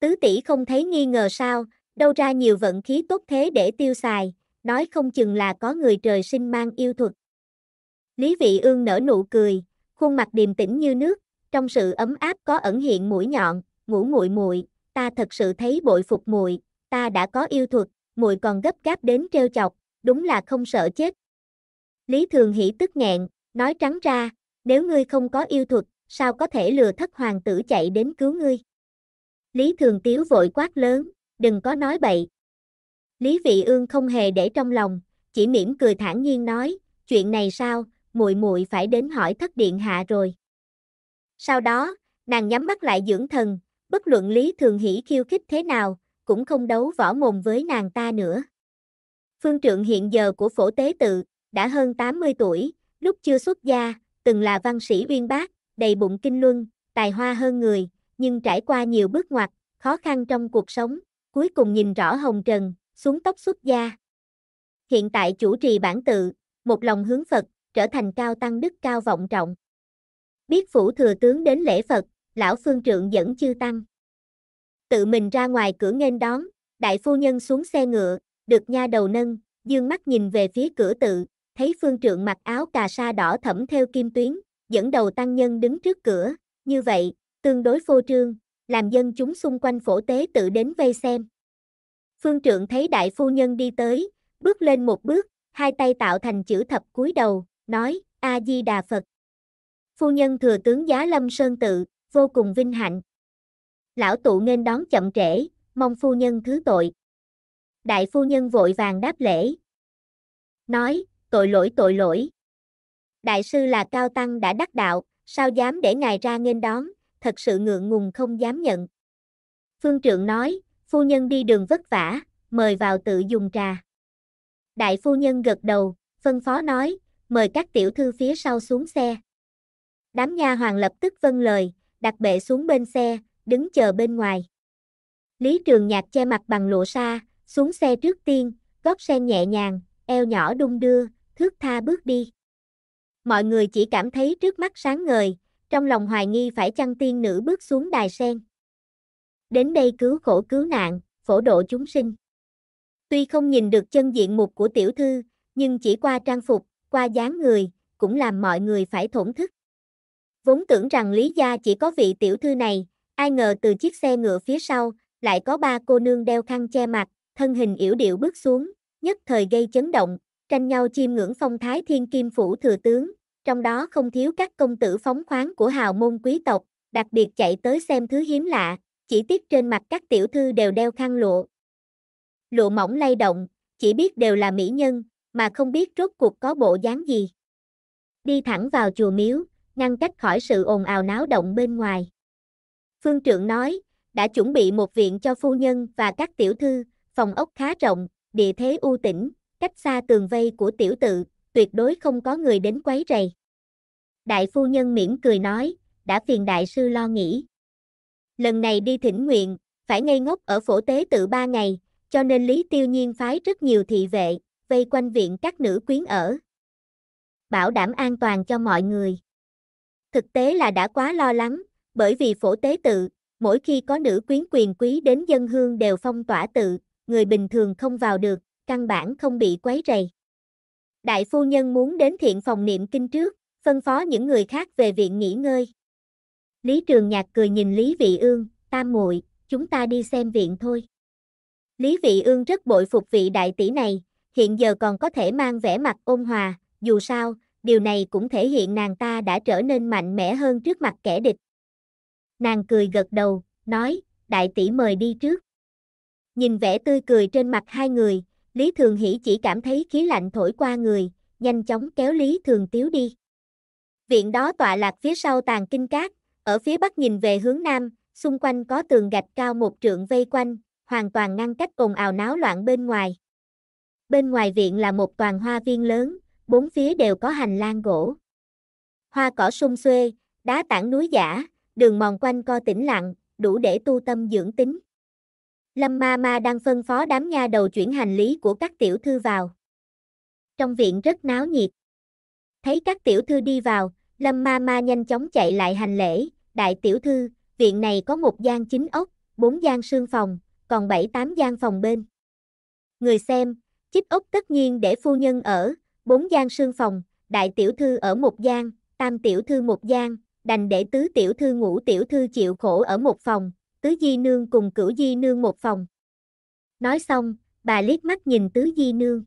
Tứ tỷ không thấy nghi ngờ sao, đâu ra nhiều vận khí tốt thế để tiêu xài, nói không chừng là có người trời sinh mang yêu thuật. Lý Vị Ương nở nụ cười, khuôn mặt điềm tĩnh như nước, trong sự ấm áp có ẩn hiện mũi nhọn, ngủ muội muội, ta thật sự thấy bội phục muội, ta đã có yêu thuật, muội còn gấp gáp đến treo chọc, đúng là không sợ chết. Lý Thường Hỉ tức nghẹn, nói trắng ra, nếu ngươi không có yêu thuật, sao có thể lừa thất hoàng tử chạy đến cứu ngươi? Lý Thường Tiếu vội quát lớn, đừng có nói bậy. Lý Vị Ương không hề để trong lòng, chỉ mỉm cười thản nhiên nói, chuyện này sao, muội muội phải đến hỏi thất điện hạ rồi. Sau đó, nàng nhắm mắt lại dưỡng thần, bất luận Lý Thường Hỷ khiêu khích thế nào, cũng không đấu võ mồm với nàng ta nữa. Phương trượng hiện giờ của phổ tế tự, đã hơn 80 tuổi, lúc chưa xuất gia, từng là văn sĩ uyên bác, đầy bụng kinh luân, tài hoa hơn người, nhưng trải qua nhiều bước ngoặt, khó khăn trong cuộc sống, cuối cùng nhìn rõ hồng trần, xuống tóc xuất gia. Hiện tại chủ trì bản tự, một lòng hướng Phật, trở thành cao tăng đức cao vọng trọng. Biết phủ thừa tướng đến lễ Phật, lão phương trượng dẫn chư tăng. Tự mình ra ngoài cửa nghênh đón, đại phu nhân xuống xe ngựa, được nha đầu nâng, dương mắt nhìn về phía cửa tự, thấy phương trượng mặc áo cà sa đỏ thẫm theo kim tuyến, dẫn đầu tăng nhân đứng trước cửa, như vậy, tương đối phô trương, làm dân chúng xung quanh phổ tế tự đến vây xem. Phương trượng thấy đại phu nhân đi tới, bước lên một bước, hai tay tạo thành chữ thập cúi đầu, nói, A-di-đà Phật. Phu nhân thừa tướng giá lâm sơn tự, vô cùng vinh hạnh. Lão tụ nên đón chậm trễ, mong phu nhân thứ tội. Đại phu nhân vội vàng đáp lễ. Nói, tội lỗi tội lỗi. Đại sư là cao tăng đã đắc đạo, sao dám để ngài ra nghênh đón, thật sự ngượng ngùng không dám nhận. Phương trượng nói, phu nhân đi đường vất vả, mời vào tự dùng trà. Đại phu nhân gật đầu, phân phó nói, mời các tiểu thư phía sau xuống xe. Đám nha hoàng lập tức vâng lời, đặt bệ xuống bên xe, đứng chờ bên ngoài. Lý Trường Nhạc che mặt bằng lụa sa, xuống xe trước tiên, gót sen nhẹ nhàng, eo nhỏ đung đưa, thước tha bước đi. Mọi người chỉ cảm thấy trước mắt sáng ngời, trong lòng hoài nghi phải chăng tiên nữ bước xuống đài sen đến đây cứu khổ cứu nạn, phổ độ chúng sinh. Tuy không nhìn được chân diện mục của tiểu thư, nhưng chỉ qua trang phục, qua dáng người, cũng làm mọi người phải thổn thức. Vốn tưởng rằng Lý Gia chỉ có vị tiểu thư này, ai ngờ từ chiếc xe ngựa phía sau, lại có ba cô nương đeo khăn che mặt, thân hình yểu điệu bước xuống, nhất thời gây chấn động, tranh nhau chiêm ngưỡng phong thái thiên kim phủ thừa tướng, trong đó không thiếu các công tử phóng khoáng của hào môn quý tộc, đặc biệt chạy tới xem thứ hiếm lạ, chỉ tiếc trên mặt các tiểu thư đều đeo khăn lụa. Lụa mỏng lay động, chỉ biết đều là mỹ nhân, mà không biết rốt cuộc có bộ dáng gì. Đi thẳng vào chùa miếu, ngăn cách khỏi sự ồn ào náo động bên ngoài. Phương trượng nói, đã chuẩn bị một viện cho phu nhân và các tiểu thư, phòng ốc khá rộng, địa thế ưu tĩnh, cách xa tường vây của tiểu tự, tuyệt đối không có người đến quấy rầy. Đại phu nhân mỉm cười nói, đã phiền đại sư lo nghĩ lần này đi thỉnh nguyện, phải ngây ngốc ở phổ tế tự ba ngày, cho nên Lý Tiêu Nhiên phái rất nhiều thị vệ, vây quanh viện các nữ quyến ở. Bảo đảm an toàn cho mọi người. Thực tế là đã quá lo lắng, bởi vì phổ tế tự, mỗi khi có nữ quyến quyền quý đến dân hương đều phong tỏa tự, người bình thường không vào được, căn bản không bị quấy rầy. Đại phu nhân muốn đến thiện phòng niệm kinh trước, phân phó những người khác về viện nghỉ ngơi. Lý Trường Nhạc cười nhìn Lý Vị Ương, tam muội, chúng ta đi xem viện thôi. Lý Vị Ương rất bội phục vị đại tỷ này, hiện giờ còn có thể mang vẻ mặt ôn hòa, dù sao, điều này cũng thể hiện nàng ta đã trở nên mạnh mẽ hơn trước mặt kẻ địch. Nàng cười gật đầu, nói, đại tỷ mời đi trước. Nhìn vẻ tươi cười trên mặt hai người, Lý Thường Hỷ chỉ cảm thấy khí lạnh thổi qua người, nhanh chóng kéo Lý Thường Tiếu đi. Viện đó tọa lạc phía sau tàn kinh cát, ở phía bắc nhìn về hướng nam, xung quanh có tường gạch cao một trượng vây quanh, hoàn toàn ngăn cách ồn ào náo loạn bên ngoài. Bên ngoài viện là một toàn hoa viên lớn, bốn phía đều có hành lang gỗ. Hoa cỏ sung xuê, đá tảng núi giả, đường mòn quanh co tĩnh lặng, đủ để tu tâm dưỡng tính. Lâm ma ma đang phân phó đám nha đầu chuyển hành lý của các tiểu thư vào. Trong viện rất náo nhiệt. Thấy các tiểu thư đi vào, Lâm ma ma nhanh chóng chạy lại hành lễ, đại tiểu thư, viện này có một gian chính ốc, bốn gian sương phòng, còn bảy tám gian phòng bên. Người xem, chích ốc tất nhiên để phu nhân ở, bốn gian sương phòng, đại tiểu thư ở một gian, tam tiểu thư một gian, đành để tứ tiểu thư ngủ tiểu thư chịu khổ ở một phòng, tứ di nương cùng cửu di nương một phòng. Nói xong, bà liếc mắt nhìn tứ di nương.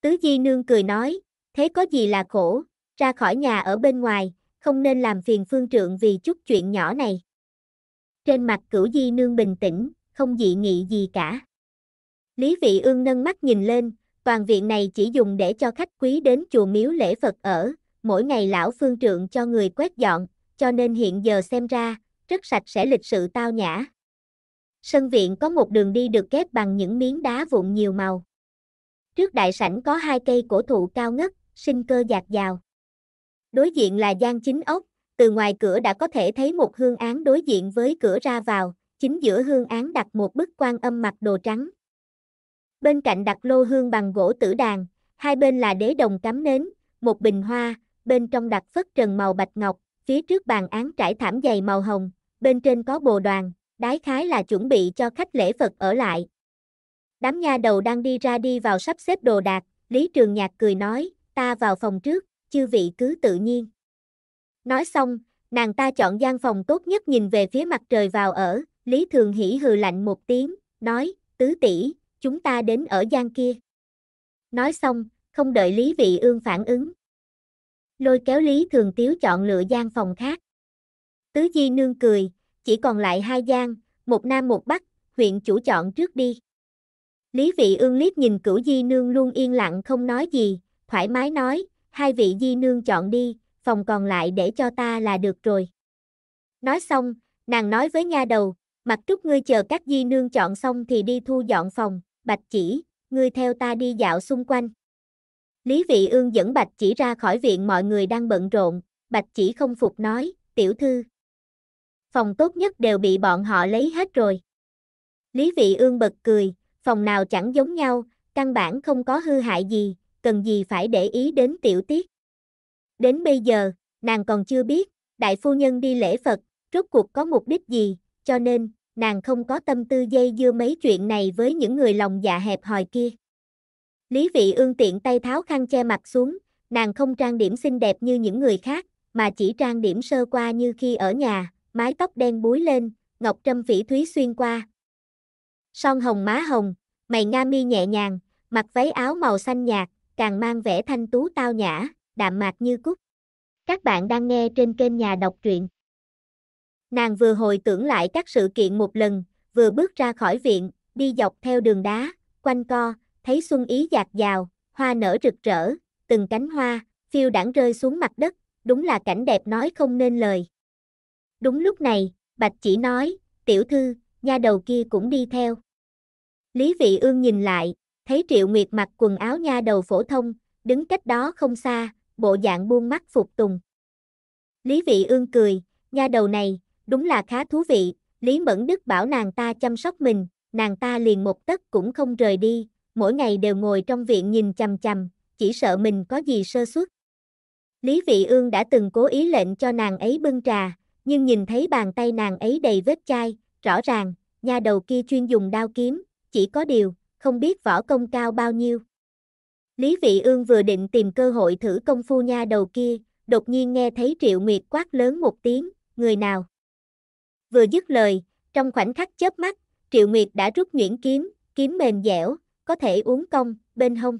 Tứ di nương cười nói, thế có gì là khổ, ra khỏi nhà ở bên ngoài, không nên làm phiền phương trượng vì chút chuyện nhỏ này. Trên mặt cửu di nương bình tĩnh, không dị nghị gì cả. Lý vị ương nâng mắt nhìn lên, toàn viện này chỉ dùng để cho khách quý đến chùa miếu lễ Phật ở, mỗi ngày lão phương trượng cho người quét dọn, cho nên hiện giờ xem ra, rất sạch sẽ lịch sự tao nhã. Sân viện có một đường đi được ghép bằng những miếng đá vụn nhiều màu. Trước đại sảnh có hai cây cổ thụ cao ngất, sinh cơ dạt dào đối diện là gian chính ốc, từ ngoài cửa đã có thể thấy một hương án đối diện với cửa ra vào, chính giữa hương án đặt một bức quan âm mặc đồ trắng. Bên cạnh đặt lô hương bằng gỗ tử đàn, hai bên là đế đồng cắm nến, một bình hoa, bên trong đặt phất trần màu bạch ngọc, phía trước bàn án trải thảm dày màu hồng, bên trên có bồ đoàn, đái khái là chuẩn bị cho khách lễ Phật ở lại. Đám nha đầu đang đi ra đi vào sắp xếp đồ đạc, Lý Trường Nhạc cười nói, ta vào phòng trước chư vị cứ tự nhiên. Nói xong, nàng ta chọn gian phòng tốt nhất nhìn về phía mặt trời vào ở, Lý Thường Hỷ hừ lạnh một tiếng, nói, tứ tỷ, chúng ta đến ở gian kia. Nói xong, không đợi Lý Vị Ương phản ứng. Lôi kéo Lý Thường Tiếu chọn lựa gian phòng khác. Tứ Di Nương cười, chỉ còn lại hai gian, một nam một bắc, huyện chủ chọn trước đi. Lý Vị Ương liếc nhìn cửu Di Nương luôn yên lặng không nói gì, thoải mái nói, hai vị di nương chọn đi, phòng còn lại để cho ta là được rồi. Nói xong, nàng nói với nha đầu, mặt trúc ngươi chờ các di nương chọn xong thì đi thu dọn phòng, bạch chỉ, ngươi theo ta đi dạo xung quanh. Lý vị ương dẫn bạch chỉ ra khỏi viện mọi người đang bận rộn, bạch chỉ không phục nói, tiểu thư. Phòng tốt nhất đều bị bọn họ lấy hết rồi. Lý vị ương bật cười, phòng nào chẳng giống nhau, căn bản không có hư hại gì, cần gì phải để ý đến tiểu tiết. Đến bây giờ, nàng còn chưa biết, đại phu nhân đi lễ Phật, rốt cuộc có mục đích gì, cho nên, nàng không có tâm tư dây dưa mấy chuyện này với những người lòng dạ hẹp hòi kia. Lý vị ương tiện tay tháo khăn che mặt xuống, nàng không trang điểm xinh đẹp như những người khác, mà chỉ trang điểm sơ qua như khi ở nhà, mái tóc đen búi lên, ngọc trâm phỉ thúy xuyên qua. Son hồng má hồng, mày nga mi nhẹ nhàng, mặc váy áo màu xanh nhạt, càng mang vẻ thanh tú tao nhã, đạm mạc như cúc. Các bạn đang nghe trên kênh Nhà đọc truyện. Nàng vừa hồi tưởng lại các sự kiện một lần, vừa bước ra khỏi viện, đi dọc theo đường đá, quanh co, thấy xuân ý dạt dào, hoa nở rực rỡ, từng cánh hoa, phiêu đảng rơi xuống mặt đất, đúng là cảnh đẹp nói không nên lời. Đúng lúc này, Bạch chỉ nói, tiểu thư, nha đầu kia cũng đi theo. Lý vị ương nhìn lại, thấy Triệu Nguyệt mặc quần áo nha đầu phổ thông, đứng cách đó không xa, bộ dạng buông mắt phục tùng. Lý Vị Ương cười, nha đầu này, đúng là khá thú vị, Lý Mẫn Đức bảo nàng ta chăm sóc mình, nàng ta liền một tấc cũng không rời đi, mỗi ngày đều ngồi trong viện nhìn chằm chằm, chỉ sợ mình có gì sơ suất. Lý Vị Ương đã từng cố ý lệnh cho nàng ấy bưng trà, nhưng nhìn thấy bàn tay nàng ấy đầy vết chai, rõ ràng, nha đầu kia chuyên dùng đao kiếm, chỉ có điều, không biết võ công cao bao nhiêu. Lý Vị Ương vừa định tìm cơ hội thử công phu nha đầu kia, đột nhiên nghe thấy Triệu Nguyệt quát lớn một tiếng, người nào? Vừa dứt lời, trong khoảnh khắc chớp mắt, Triệu Nguyệt đã rút nhuyễn kiếm, kiếm mềm dẻo, có thể uống cong, bên hông.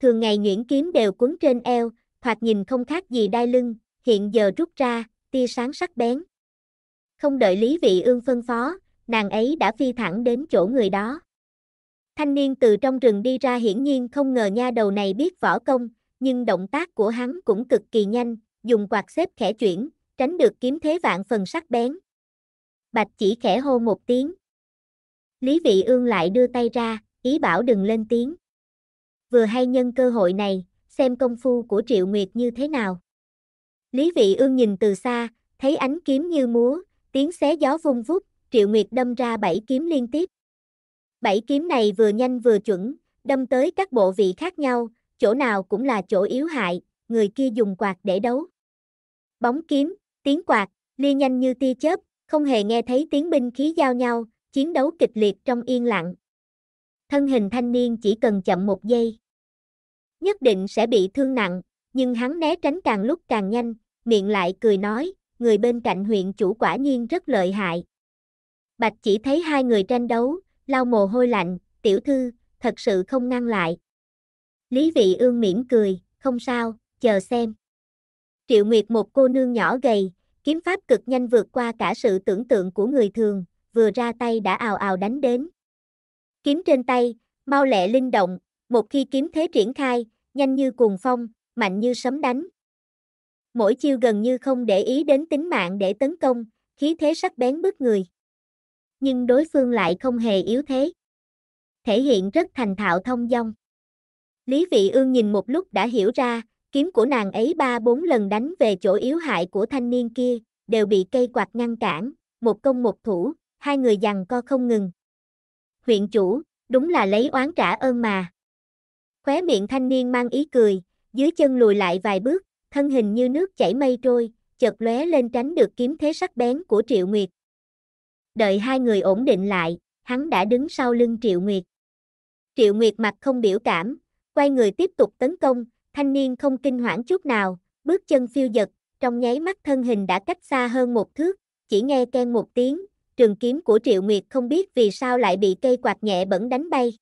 Thường ngày nhuyễn kiếm đều quấn trên eo, thoạt nhìn không khác gì đai lưng, hiện giờ rút ra, tia sáng sắc bén. Không đợi Lý Vị Ương phân phó, nàng ấy đã phi thẳng đến chỗ người đó. Thanh niên từ trong rừng đi ra hiển nhiên không ngờ nha đầu này biết võ công, nhưng động tác của hắn cũng cực kỳ nhanh, dùng quạt xếp khẽ chuyển, tránh được kiếm thế vạn phần sắc bén. Bạch chỉ khẽ hô một tiếng. Lý vị ương lại đưa tay ra, ý bảo đừng lên tiếng. Vừa hay nhân cơ hội này, xem công phu của Triệu Nguyệt như thế nào. Lý vị ương nhìn từ xa, thấy ánh kiếm như múa, tiếng xé gió vung vút, Triệu Nguyệt đâm ra bảy kiếm liên tiếp. Bảy kiếm này vừa nhanh vừa chuẩn, đâm tới các bộ vị khác nhau, chỗ nào cũng là chỗ yếu hại, người kia dùng quạt để đấu. Bóng kiếm, tiếng quạt, lia nhanh như tia chớp, không hề nghe thấy tiếng binh khí giao nhau, chiến đấu kịch liệt trong yên lặng. Thân hình thanh niên chỉ cần chậm một giây. Nhất định sẽ bị thương nặng, nhưng hắn né tránh càng lúc càng nhanh, miệng lại cười nói, người bên cạnh huyện chủ quả nhiên rất lợi hại. Bạch chỉ thấy hai người tranh đấu, lau mồ hôi lạnh, tiểu thư, thật sự không ngăn lại. Lý vị ương mỉm cười, không sao, chờ xem. Triệu Nguyệt một cô nương nhỏ gầy, kiếm pháp cực nhanh vượt qua cả sự tưởng tượng của người thường, vừa ra tay đã ào ào đánh đến. Kiếm trên tay, mau lẹ linh động, một khi kiếm thế triển khai, nhanh như cuồng phong, mạnh như sấm đánh. Mỗi chiêu gần như không để ý đến tính mạng để tấn công, khí thế sắc bén bức người nhưng đối phương lại không hề yếu thế. Thể hiện rất thành thạo thông dong. Lý Vị Ương nhìn một lúc đã hiểu ra, kiếm của nàng ấy ba bốn lần đánh về chỗ yếu hại của thanh niên kia, đều bị cây quạt ngăn cản, một công một thủ, hai người giằng co không ngừng. Huyện chủ, đúng là lấy oán trả ơn mà. Khóe miệng thanh niên mang ý cười, dưới chân lùi lại vài bước, thân hình như nước chảy mây trôi, chợt lóe lên tránh được kiếm thế sắc bén của Triệu Nguyệt, Đợi hai người ổn định lại, hắn đã đứng sau lưng Triệu Nguyệt. Triệu Nguyệt mặt không biểu cảm, quay người tiếp tục tấn công, thanh niên không kinh hoảng chút nào, bước chân phiêu dật, trong nháy mắt thân hình đã cách xa hơn một thước, chỉ nghe ken một tiếng, trường kiếm của Triệu Nguyệt không biết vì sao lại bị cây quạt nhẹ bẩn đánh bay.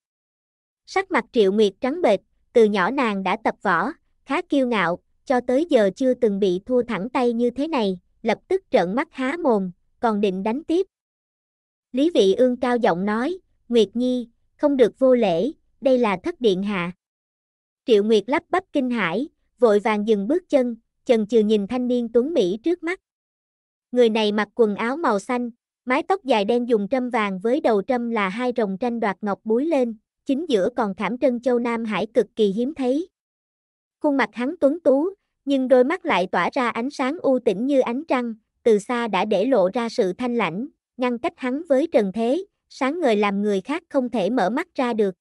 Sắc mặt Triệu Nguyệt trắng bệch, từ nhỏ nàng đã tập võ, khá kiêu ngạo, cho tới giờ chưa từng bị thua thẳng tay như thế này, lập tức trợn mắt há mồm, còn định đánh tiếp, Lý Vị Ương cao giọng nói, Nguyệt Nhi, không được vô lễ, đây là thất điện hạ. Triệu Nguyệt lắp bắp kinh hãi, vội vàng dừng bước chân, chần chừ nhìn thanh niên tuấn Mỹ trước mắt. Người này mặc quần áo màu xanh, mái tóc dài đen dùng trâm vàng với đầu trâm là hai rồng tranh đoạt ngọc búi lên, chính giữa còn thảm trân châu Nam Hải cực kỳ hiếm thấy. Khuôn mặt hắn tuấn tú, nhưng đôi mắt lại tỏa ra ánh sáng u tĩnh như ánh trăng, từ xa đã để lộ ra sự thanh lãnh, ngăn cách hắn với trần thế, sáng ngời làm người khác không thể mở mắt ra được.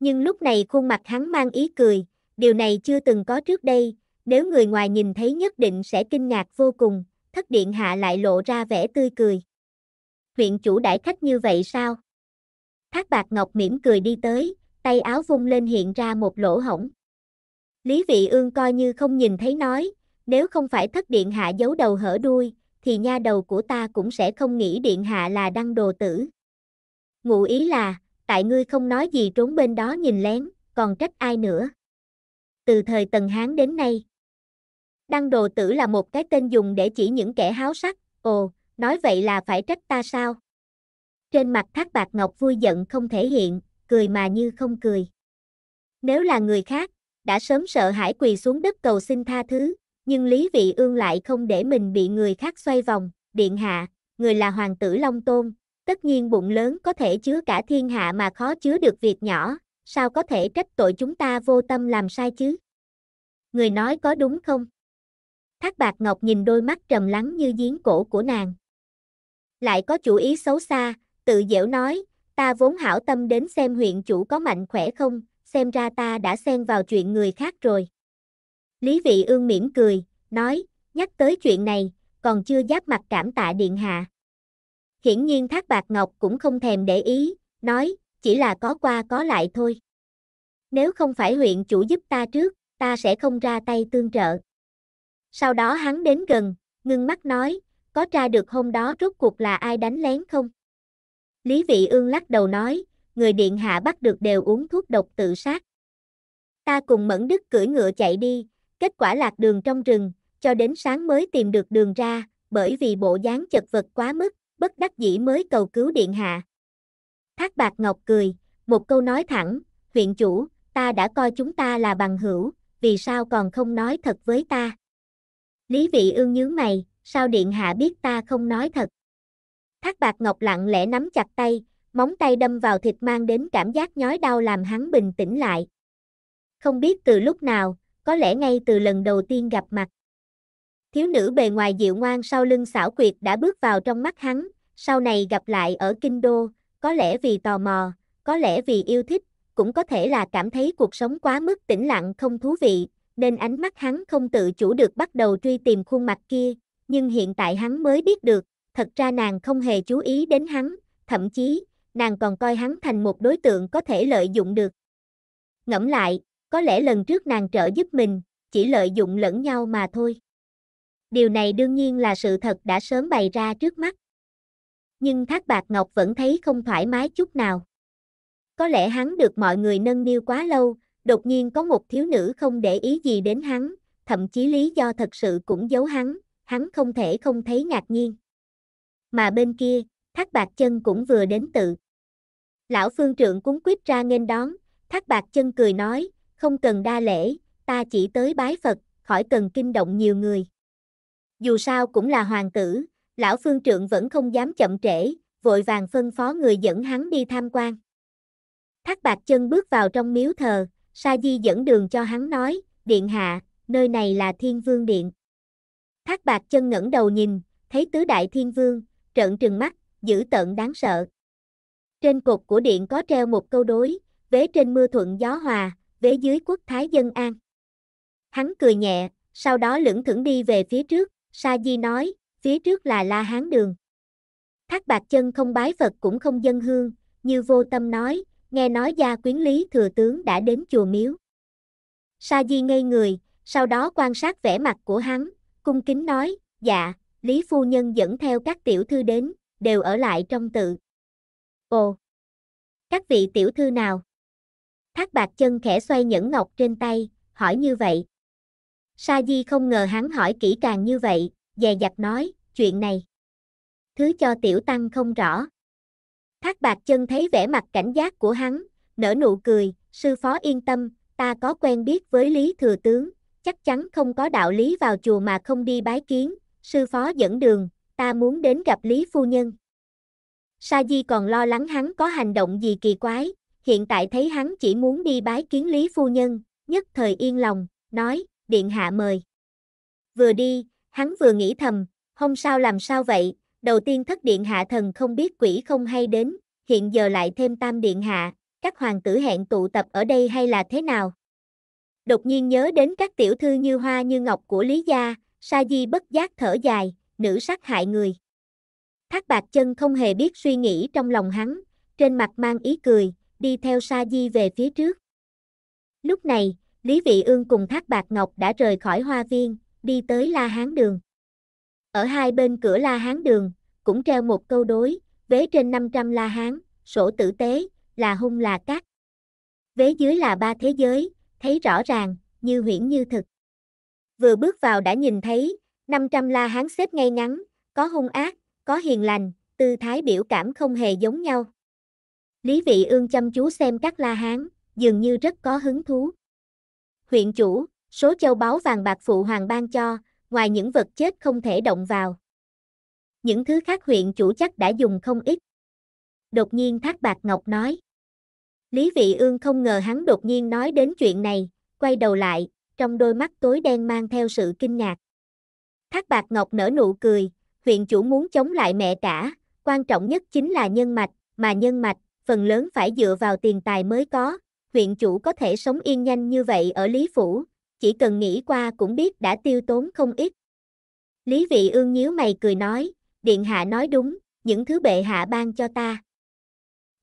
Nhưng lúc này khuôn mặt hắn mang ý cười, điều này chưa từng có trước đây, nếu người ngoài nhìn thấy nhất định sẽ kinh ngạc vô cùng, thất điện hạ lại lộ ra vẻ tươi cười. Huyện chủ đãi khách như vậy sao? Thác bạc ngọc mỉm cười đi tới, tay áo vung lên hiện ra một lỗ hổng. Lý vị ương coi như không nhìn thấy nói, nếu không phải thất điện hạ giấu đầu hở đuôi, thì nha đầu của ta cũng sẽ không nghĩ điện hạ là đăng đồ tử. Ngụ ý là, tại ngươi không nói gì trốn bên đó nhìn lén, còn trách ai nữa. Từ thời Tần Hán đến nay, đăng đồ tử là một cái tên dùng để chỉ những kẻ háo sắc, ồ, nói vậy là phải trách ta sao? Trên mặt thác bạc ngọc vui giận không thể hiện, cười mà như không cười. Nếu là người khác, đã sớm sợ hãi quỳ xuống đất cầu xin tha thứ, nhưng Lý Vị Ương lại không để mình bị người khác xoay vòng, điện hạ, người là hoàng tử Long Tôn, tất nhiên bụng lớn có thể chứa cả thiên hạ mà khó chứa được việc nhỏ, sao có thể trách tội chúng ta vô tâm làm sai chứ? Người nói có đúng không? Thác bạc ngọc nhìn đôi mắt trầm lắng như giếng cổ của nàng. Lại có chủ ý xấu xa, tự dễu nói, ta vốn hảo tâm đến xem huyện chủ có mạnh khỏe không, xem ra ta đã xen vào chuyện người khác rồi. Lý Vị Ương mỉm cười, nói, nhắc tới chuyện này, còn chưa giáp mặt cảm tạ điện hạ. Hiển nhiên Thác Bạc Ngọc cũng không thèm để ý, nói, chỉ là có qua có lại thôi. Nếu không phải huyện chủ giúp ta trước, ta sẽ không ra tay tương trợ. Sau đó hắn đến gần, ngưng mắt nói, có tra được hôm đó rốt cuộc là ai đánh lén không? Lý Vị Ương lắc đầu nói, người điện hạ bắt được đều uống thuốc độc tự sát. Ta cùng Mẫn Đức cưỡi ngựa chạy đi, Kết quả lạc đường trong rừng, cho đến sáng mới tìm được đường ra, bởi vì bộ dáng chật vật quá mức, bất đắc dĩ mới cầu cứu điện hạ. Thác bạc ngọc cười, một câu nói thẳng, huyện chủ, ta đã coi chúng ta là bằng hữu, vì sao còn không nói thật với ta? Lý vị ương nhớ mày, sao điện hạ biết ta không nói thật? Thác bạc ngọc lặng lẽ nắm chặt tay, móng tay đâm vào thịt mang đến cảm giác nhói đau làm hắn bình tĩnh lại. Không biết từ lúc nào, có lẽ ngay từ lần đầu tiên gặp mặt. Thiếu nữ bề ngoài dịu ngoan sau lưng xảo quyệt đã bước vào trong mắt hắn, sau này gặp lại ở Kinh Đô, có lẽ vì tò mò, có lẽ vì yêu thích, cũng có thể là cảm thấy cuộc sống quá mức tĩnh lặng không thú vị, nên ánh mắt hắn không tự chủ được bắt đầu truy tìm khuôn mặt kia, nhưng hiện tại hắn mới biết được, thật ra nàng không hề chú ý đến hắn, thậm chí, nàng còn coi hắn thành một đối tượng có thể lợi dụng được. Ngẫm lại, có lẽ lần trước nàng trợ giúp mình, chỉ lợi dụng lẫn nhau mà thôi. Điều này đương nhiên là sự thật đã sớm bày ra trước mắt. Nhưng Thác Bạc Ngọc vẫn thấy không thoải mái chút nào. Có lẽ hắn được mọi người nâng niu quá lâu, đột nhiên có một thiếu nữ không để ý gì đến hắn, thậm chí lý do thật sự cũng giấu hắn, hắn không thể không thấy ngạc nhiên. Mà bên kia, Thác Bạc Chân cũng vừa đến tự. Lão phương trưởng cúng quyết ra nghênh đón, Thác Bạc Chân cười nói, không cần đa lễ, ta chỉ tới bái Phật, khỏi cần kinh động nhiều người. Dù sao cũng là hoàng tử, lão phương trượng vẫn không dám chậm trễ, vội vàng phân phó người dẫn hắn đi tham quan. Thác bạc chân bước vào trong miếu thờ, Sa Di dẫn đường cho hắn nói, điện hạ, nơi này là thiên vương điện. Thác bạc chân ngẩng đầu nhìn, thấy tứ đại thiên vương, trợn trừng mắt, dữ tợn đáng sợ. Trên cột của điện có treo một câu đối, vế trên mưa thuận gió hòa, vế dưới quốc thái dân an. Hắn cười nhẹ, sau đó lững thững đi về phía trước, Sa Di nói, phía trước là La Hán đường. Thác bạc chân không bái Phật cũng không dân hương, như vô tâm nói, nghe nói gia quyến lý thừa tướng đã đến chùa miếu. Sa Di ngây người, sau đó quan sát vẻ mặt của hắn, cung kính nói, dạ, Lý Phu Nhân dẫn theo các tiểu thư đến, đều ở lại trong tự. Ồ! Các vị tiểu thư nào? Thác bạc chân khẽ xoay nhẫn ngọc trên tay, hỏi như vậy. Sa Di không ngờ hắn hỏi kỹ càng như vậy, dè dặt nói, chuyện này. Thứ cho tiểu tăng không rõ. Thác bạc chân thấy vẻ mặt cảnh giác của hắn, nở nụ cười, sư phó yên tâm, ta có quen biết với Lý Thừa Tướng, chắc chắn không có đạo lý vào chùa mà không đi bái kiến, sư phó dẫn đường, ta muốn đến gặp Lý Phu Nhân. Sa Di còn lo lắng hắn có hành động gì kỳ quái, hiện tại thấy hắn chỉ muốn đi bái kiến Lý Phu Nhân, nhất thời yên lòng, nói, điện hạ mời. Vừa đi, hắn vừa nghĩ thầm, không sao làm sao vậy, đầu tiên thất điện hạ thần không biết quỷ không hay đến, hiện giờ lại thêm tam điện hạ, các hoàng tử hẹn tụ tập ở đây hay là thế nào? Đột nhiên nhớ đến các tiểu thư như hoa như ngọc của Lý Gia, Sa Di bất giác thở dài, nữ sát hại người. Thác bạc chân không hề biết suy nghĩ trong lòng hắn, trên mặt mang ý cười, đi theo Sa Di về phía trước. Lúc này, Lý Vị Ương cùng Thác Bạc Ngọc đã rời khỏi hoa viên, đi tới La Hán Đường. Ở hai bên cửa La Hán Đường, cũng treo một câu đối, vế trên 500 La Hán, sổ tử tế, là hung là cát. Vế dưới là ba thế giới, thấy rõ ràng, như huyễn như thực. Vừa bước vào đã nhìn thấy, 500 La Hán xếp ngay ngắn, có hung ác, có hiền lành, tư thái biểu cảm không hề giống nhau. Lý Vị Ương chăm chú xem các la hán, dường như rất có hứng thú. Huyện chủ, số châu báu vàng bạc phụ hoàng ban cho, ngoài những vật chết không thể động vào. Những thứ khác huyện chủ chắc đã dùng không ít. Đột nhiên Thác Bạc Ngọc nói. Lý Vị Ương không ngờ hắn đột nhiên nói đến chuyện này, quay đầu lại, trong đôi mắt tối đen mang theo sự kinh ngạc. Thác Bạc Ngọc nở nụ cười, huyện chủ muốn chống lại mẹ cả, quan trọng nhất chính là nhân mạch, mà nhân mạch phần lớn phải dựa vào tiền tài mới có, huyện chủ có thể sống yên nhanh như vậy ở Lý Phủ, chỉ cần nghĩ qua cũng biết đã tiêu tốn không ít. Lý Vị Ương nhíu mày cười nói, Điện Hạ nói đúng, những thứ bệ hạ ban cho ta.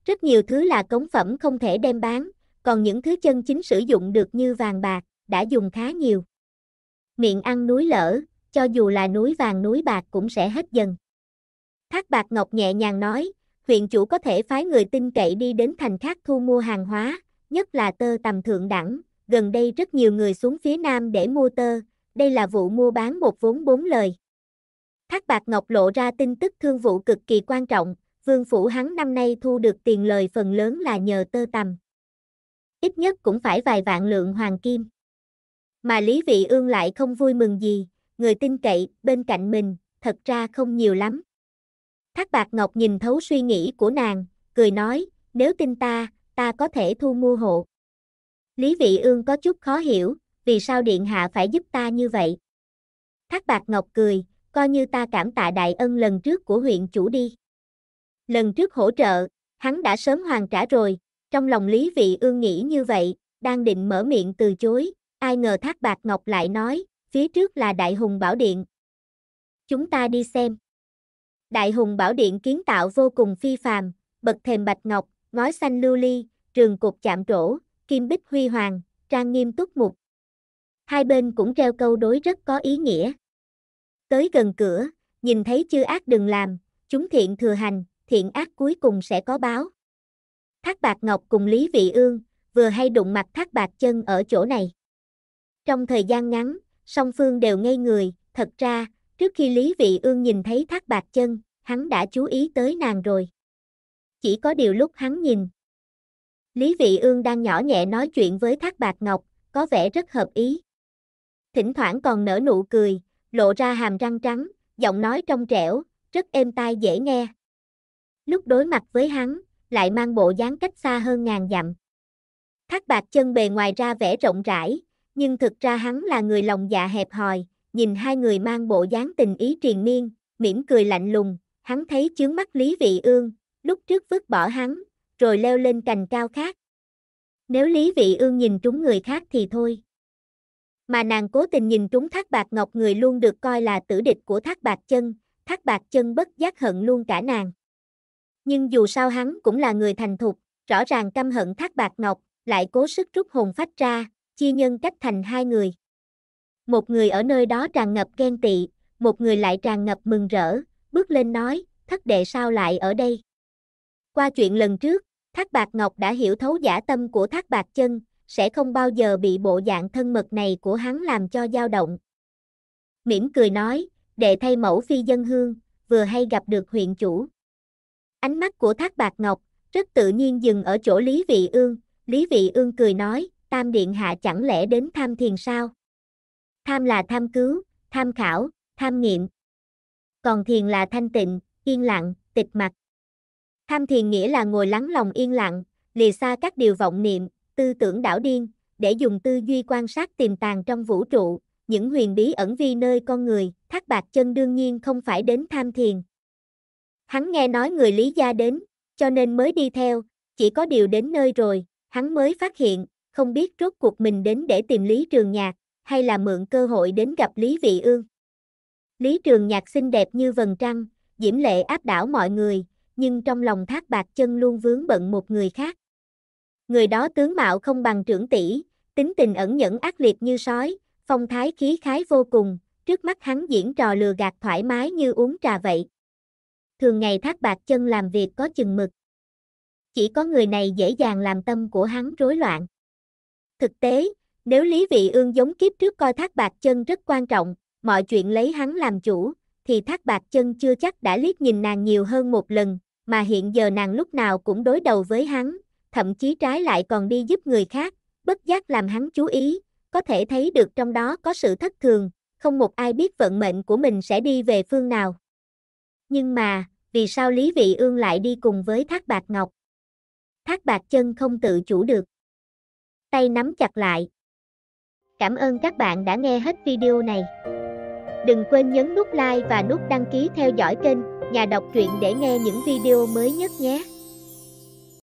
Rất nhiều thứ là cống phẩm không thể đem bán, còn những thứ chân chính sử dụng được như vàng bạc, đã dùng khá nhiều. Miệng ăn núi lở, cho dù là núi vàng núi bạc cũng sẽ hết dần. Thác bạc ngọc nhẹ nhàng nói, huyện chủ có thể phái người tin cậy đi đến thành khác thu mua hàng hóa, nhất là tơ tầm thượng đẳng, gần đây rất nhiều người xuống phía nam để mua tơ, đây là vụ mua bán một vốn bốn lời. Thác Bạc Ngọc lộ ra tin tức thương vụ cực kỳ quan trọng, vương phủ hắn năm nay thu được tiền lời phần lớn là nhờ tơ tầm. Ít nhất cũng phải vài vạn lượng hoàng kim. Mà Lý Vị Ương lại không vui mừng gì, người tin cậy bên cạnh mình, thật ra không nhiều lắm. Thác Bạc Ngọc nhìn thấu suy nghĩ của nàng, cười nói, nếu tin ta, ta có thể thu mua hộ. Lý Vị Ương có chút khó hiểu, vì sao Điện Hạ phải giúp ta như vậy? Thác Bạc Ngọc cười, coi như ta cảm tạ đại ân lần trước của huyện chủ đi. Lần trước hỗ trợ, hắn đã sớm hoàn trả rồi, trong lòng Lý Vị Ương nghĩ như vậy, đang định mở miệng từ chối, ai ngờ Thác Bạc Ngọc lại nói, phía trước là Đại Hùng Bảo Điện. Chúng ta đi xem. Đại hùng bảo điện kiến tạo vô cùng phi phàm, bậc thềm bạch ngọc, ngói xanh lưu ly, trường cột chạm trổ, kim bích huy hoàng, trang nghiêm túc mục. Hai bên cũng treo câu đối rất có ý nghĩa. Tới gần cửa, nhìn thấy chư ác đừng làm, chúng thiện thừa hành, thiện ác cuối cùng sẽ có báo. Thác Bạc Ngọc cùng Lý Vị Ương, vừa hay đụng mặt Thác Bạc Chân ở chỗ này. Trong thời gian ngắn, song phương đều ngây người, thật ra, Trước khi Lý Vị Ương nhìn thấy thác bạc chân, hắn đã chú ý tới nàng rồi. Chỉ có điều lúc hắn nhìn. Lý Vị Ương đang nhỏ nhẹ nói chuyện với thác bạc ngọc, có vẻ rất hợp ý. Thỉnh thoảng còn nở nụ cười, lộ ra hàm răng trắng, giọng nói trong trẻo, rất êm tai dễ nghe. Lúc đối mặt với hắn, lại mang bộ dáng cách xa hơn ngàn dặm. Thác bạc chân bề ngoài ra vẻ rộng rãi, nhưng thực ra hắn là người lòng dạ hẹp hòi, nhìn hai người mang bộ dáng tình ý triền miên, mỉm cười lạnh lùng, hắn thấy chướng mắt Lý Vị Ương, lúc trước vứt bỏ hắn, rồi leo lên cành cao khác. Nếu Lý Vị Ương nhìn trúng người khác thì thôi. Mà nàng cố tình nhìn trúng thác bạc ngọc người luôn được coi là tử địch của thác bạc chân, thác bạc chân bất giác hận luôn cả nàng. Nhưng dù sao hắn cũng là người thành thục, rõ ràng căm hận thác bạc ngọc, lại cố sức rút hồn phách ra, chia nhân cách thành hai người một người ở nơi đó tràn ngập ghen tị, một người lại tràn ngập mừng rỡ, bước lên nói, thất đệ sao lại ở đây. Qua chuyện lần trước, Thác Bạc Ngọc đã hiểu thấu giả tâm của Thác Bạc Chân, sẽ không bao giờ bị bộ dạng thân mật này của hắn làm cho dao động. Mỉm cười nói, đệ thay mẫu phi dân hương, vừa hay gặp được huyện chủ. Ánh mắt của Thác Bạc Ngọc, rất tự nhiên dừng ở chỗ Lý Vị Ương, Lý Vị Ương cười nói, Tam Điện Hạ chẳng lẽ đến tham thiền sao? tham là tham cứu, tham khảo, tham nghiệm. Còn thiền là thanh tịnh, yên lặng, tịch mặt. Tham thiền nghĩa là ngồi lắng lòng yên lặng, lìa xa các điều vọng niệm, tư tưởng đảo điên, để dùng tư duy quan sát tiềm tàng trong vũ trụ, những huyền bí ẩn vi nơi con người, thác bạc chân đương nhiên không phải đến tham thiền. Hắn nghe nói người Lý Gia đến, cho nên mới đi theo, chỉ có điều đến nơi rồi, hắn mới phát hiện, không biết rốt cuộc mình đến để tìm Lý Trường Nhạc, hay là mượn cơ hội đến gặp Lý Vị Ương. Lý Trường Nhạc xinh đẹp như vầng trăng, diễm lệ áp đảo mọi người, nhưng trong lòng thác bạc chân luôn vướng bận một người khác. Người đó tướng mạo không bằng trưởng tỷ, tính tình ẩn nhẫn ác liệt như sói, phong thái khí khái vô cùng, trước mắt hắn diễn trò lừa gạt thoải mái như uống trà vậy. Thường ngày thác bạc chân làm việc có chừng mực. Chỉ có người này dễ dàng làm tâm của hắn rối loạn. Thực tế, nếu Lý Vị Ương giống kiếp trước coi Thác Bạc Chân rất quan trọng, mọi chuyện lấy hắn làm chủ, thì Thác Bạc Chân chưa chắc đã liếc nhìn nàng nhiều hơn một lần, mà hiện giờ nàng lúc nào cũng đối đầu với hắn, thậm chí trái lại còn đi giúp người khác, bất giác làm hắn chú ý, có thể thấy được trong đó có sự thất thường, không một ai biết vận mệnh của mình sẽ đi về phương nào. Nhưng mà, vì sao Lý Vị Ương lại đi cùng với Thác Bạc Ngọc? Thác Bạc Chân không tự chủ được. Tay nắm chặt lại. Cảm ơn các bạn đã nghe hết video này. Đừng quên nhấn nút like và nút đăng ký theo dõi kênh Nhà đọc truyện để nghe những video mới nhất nhé.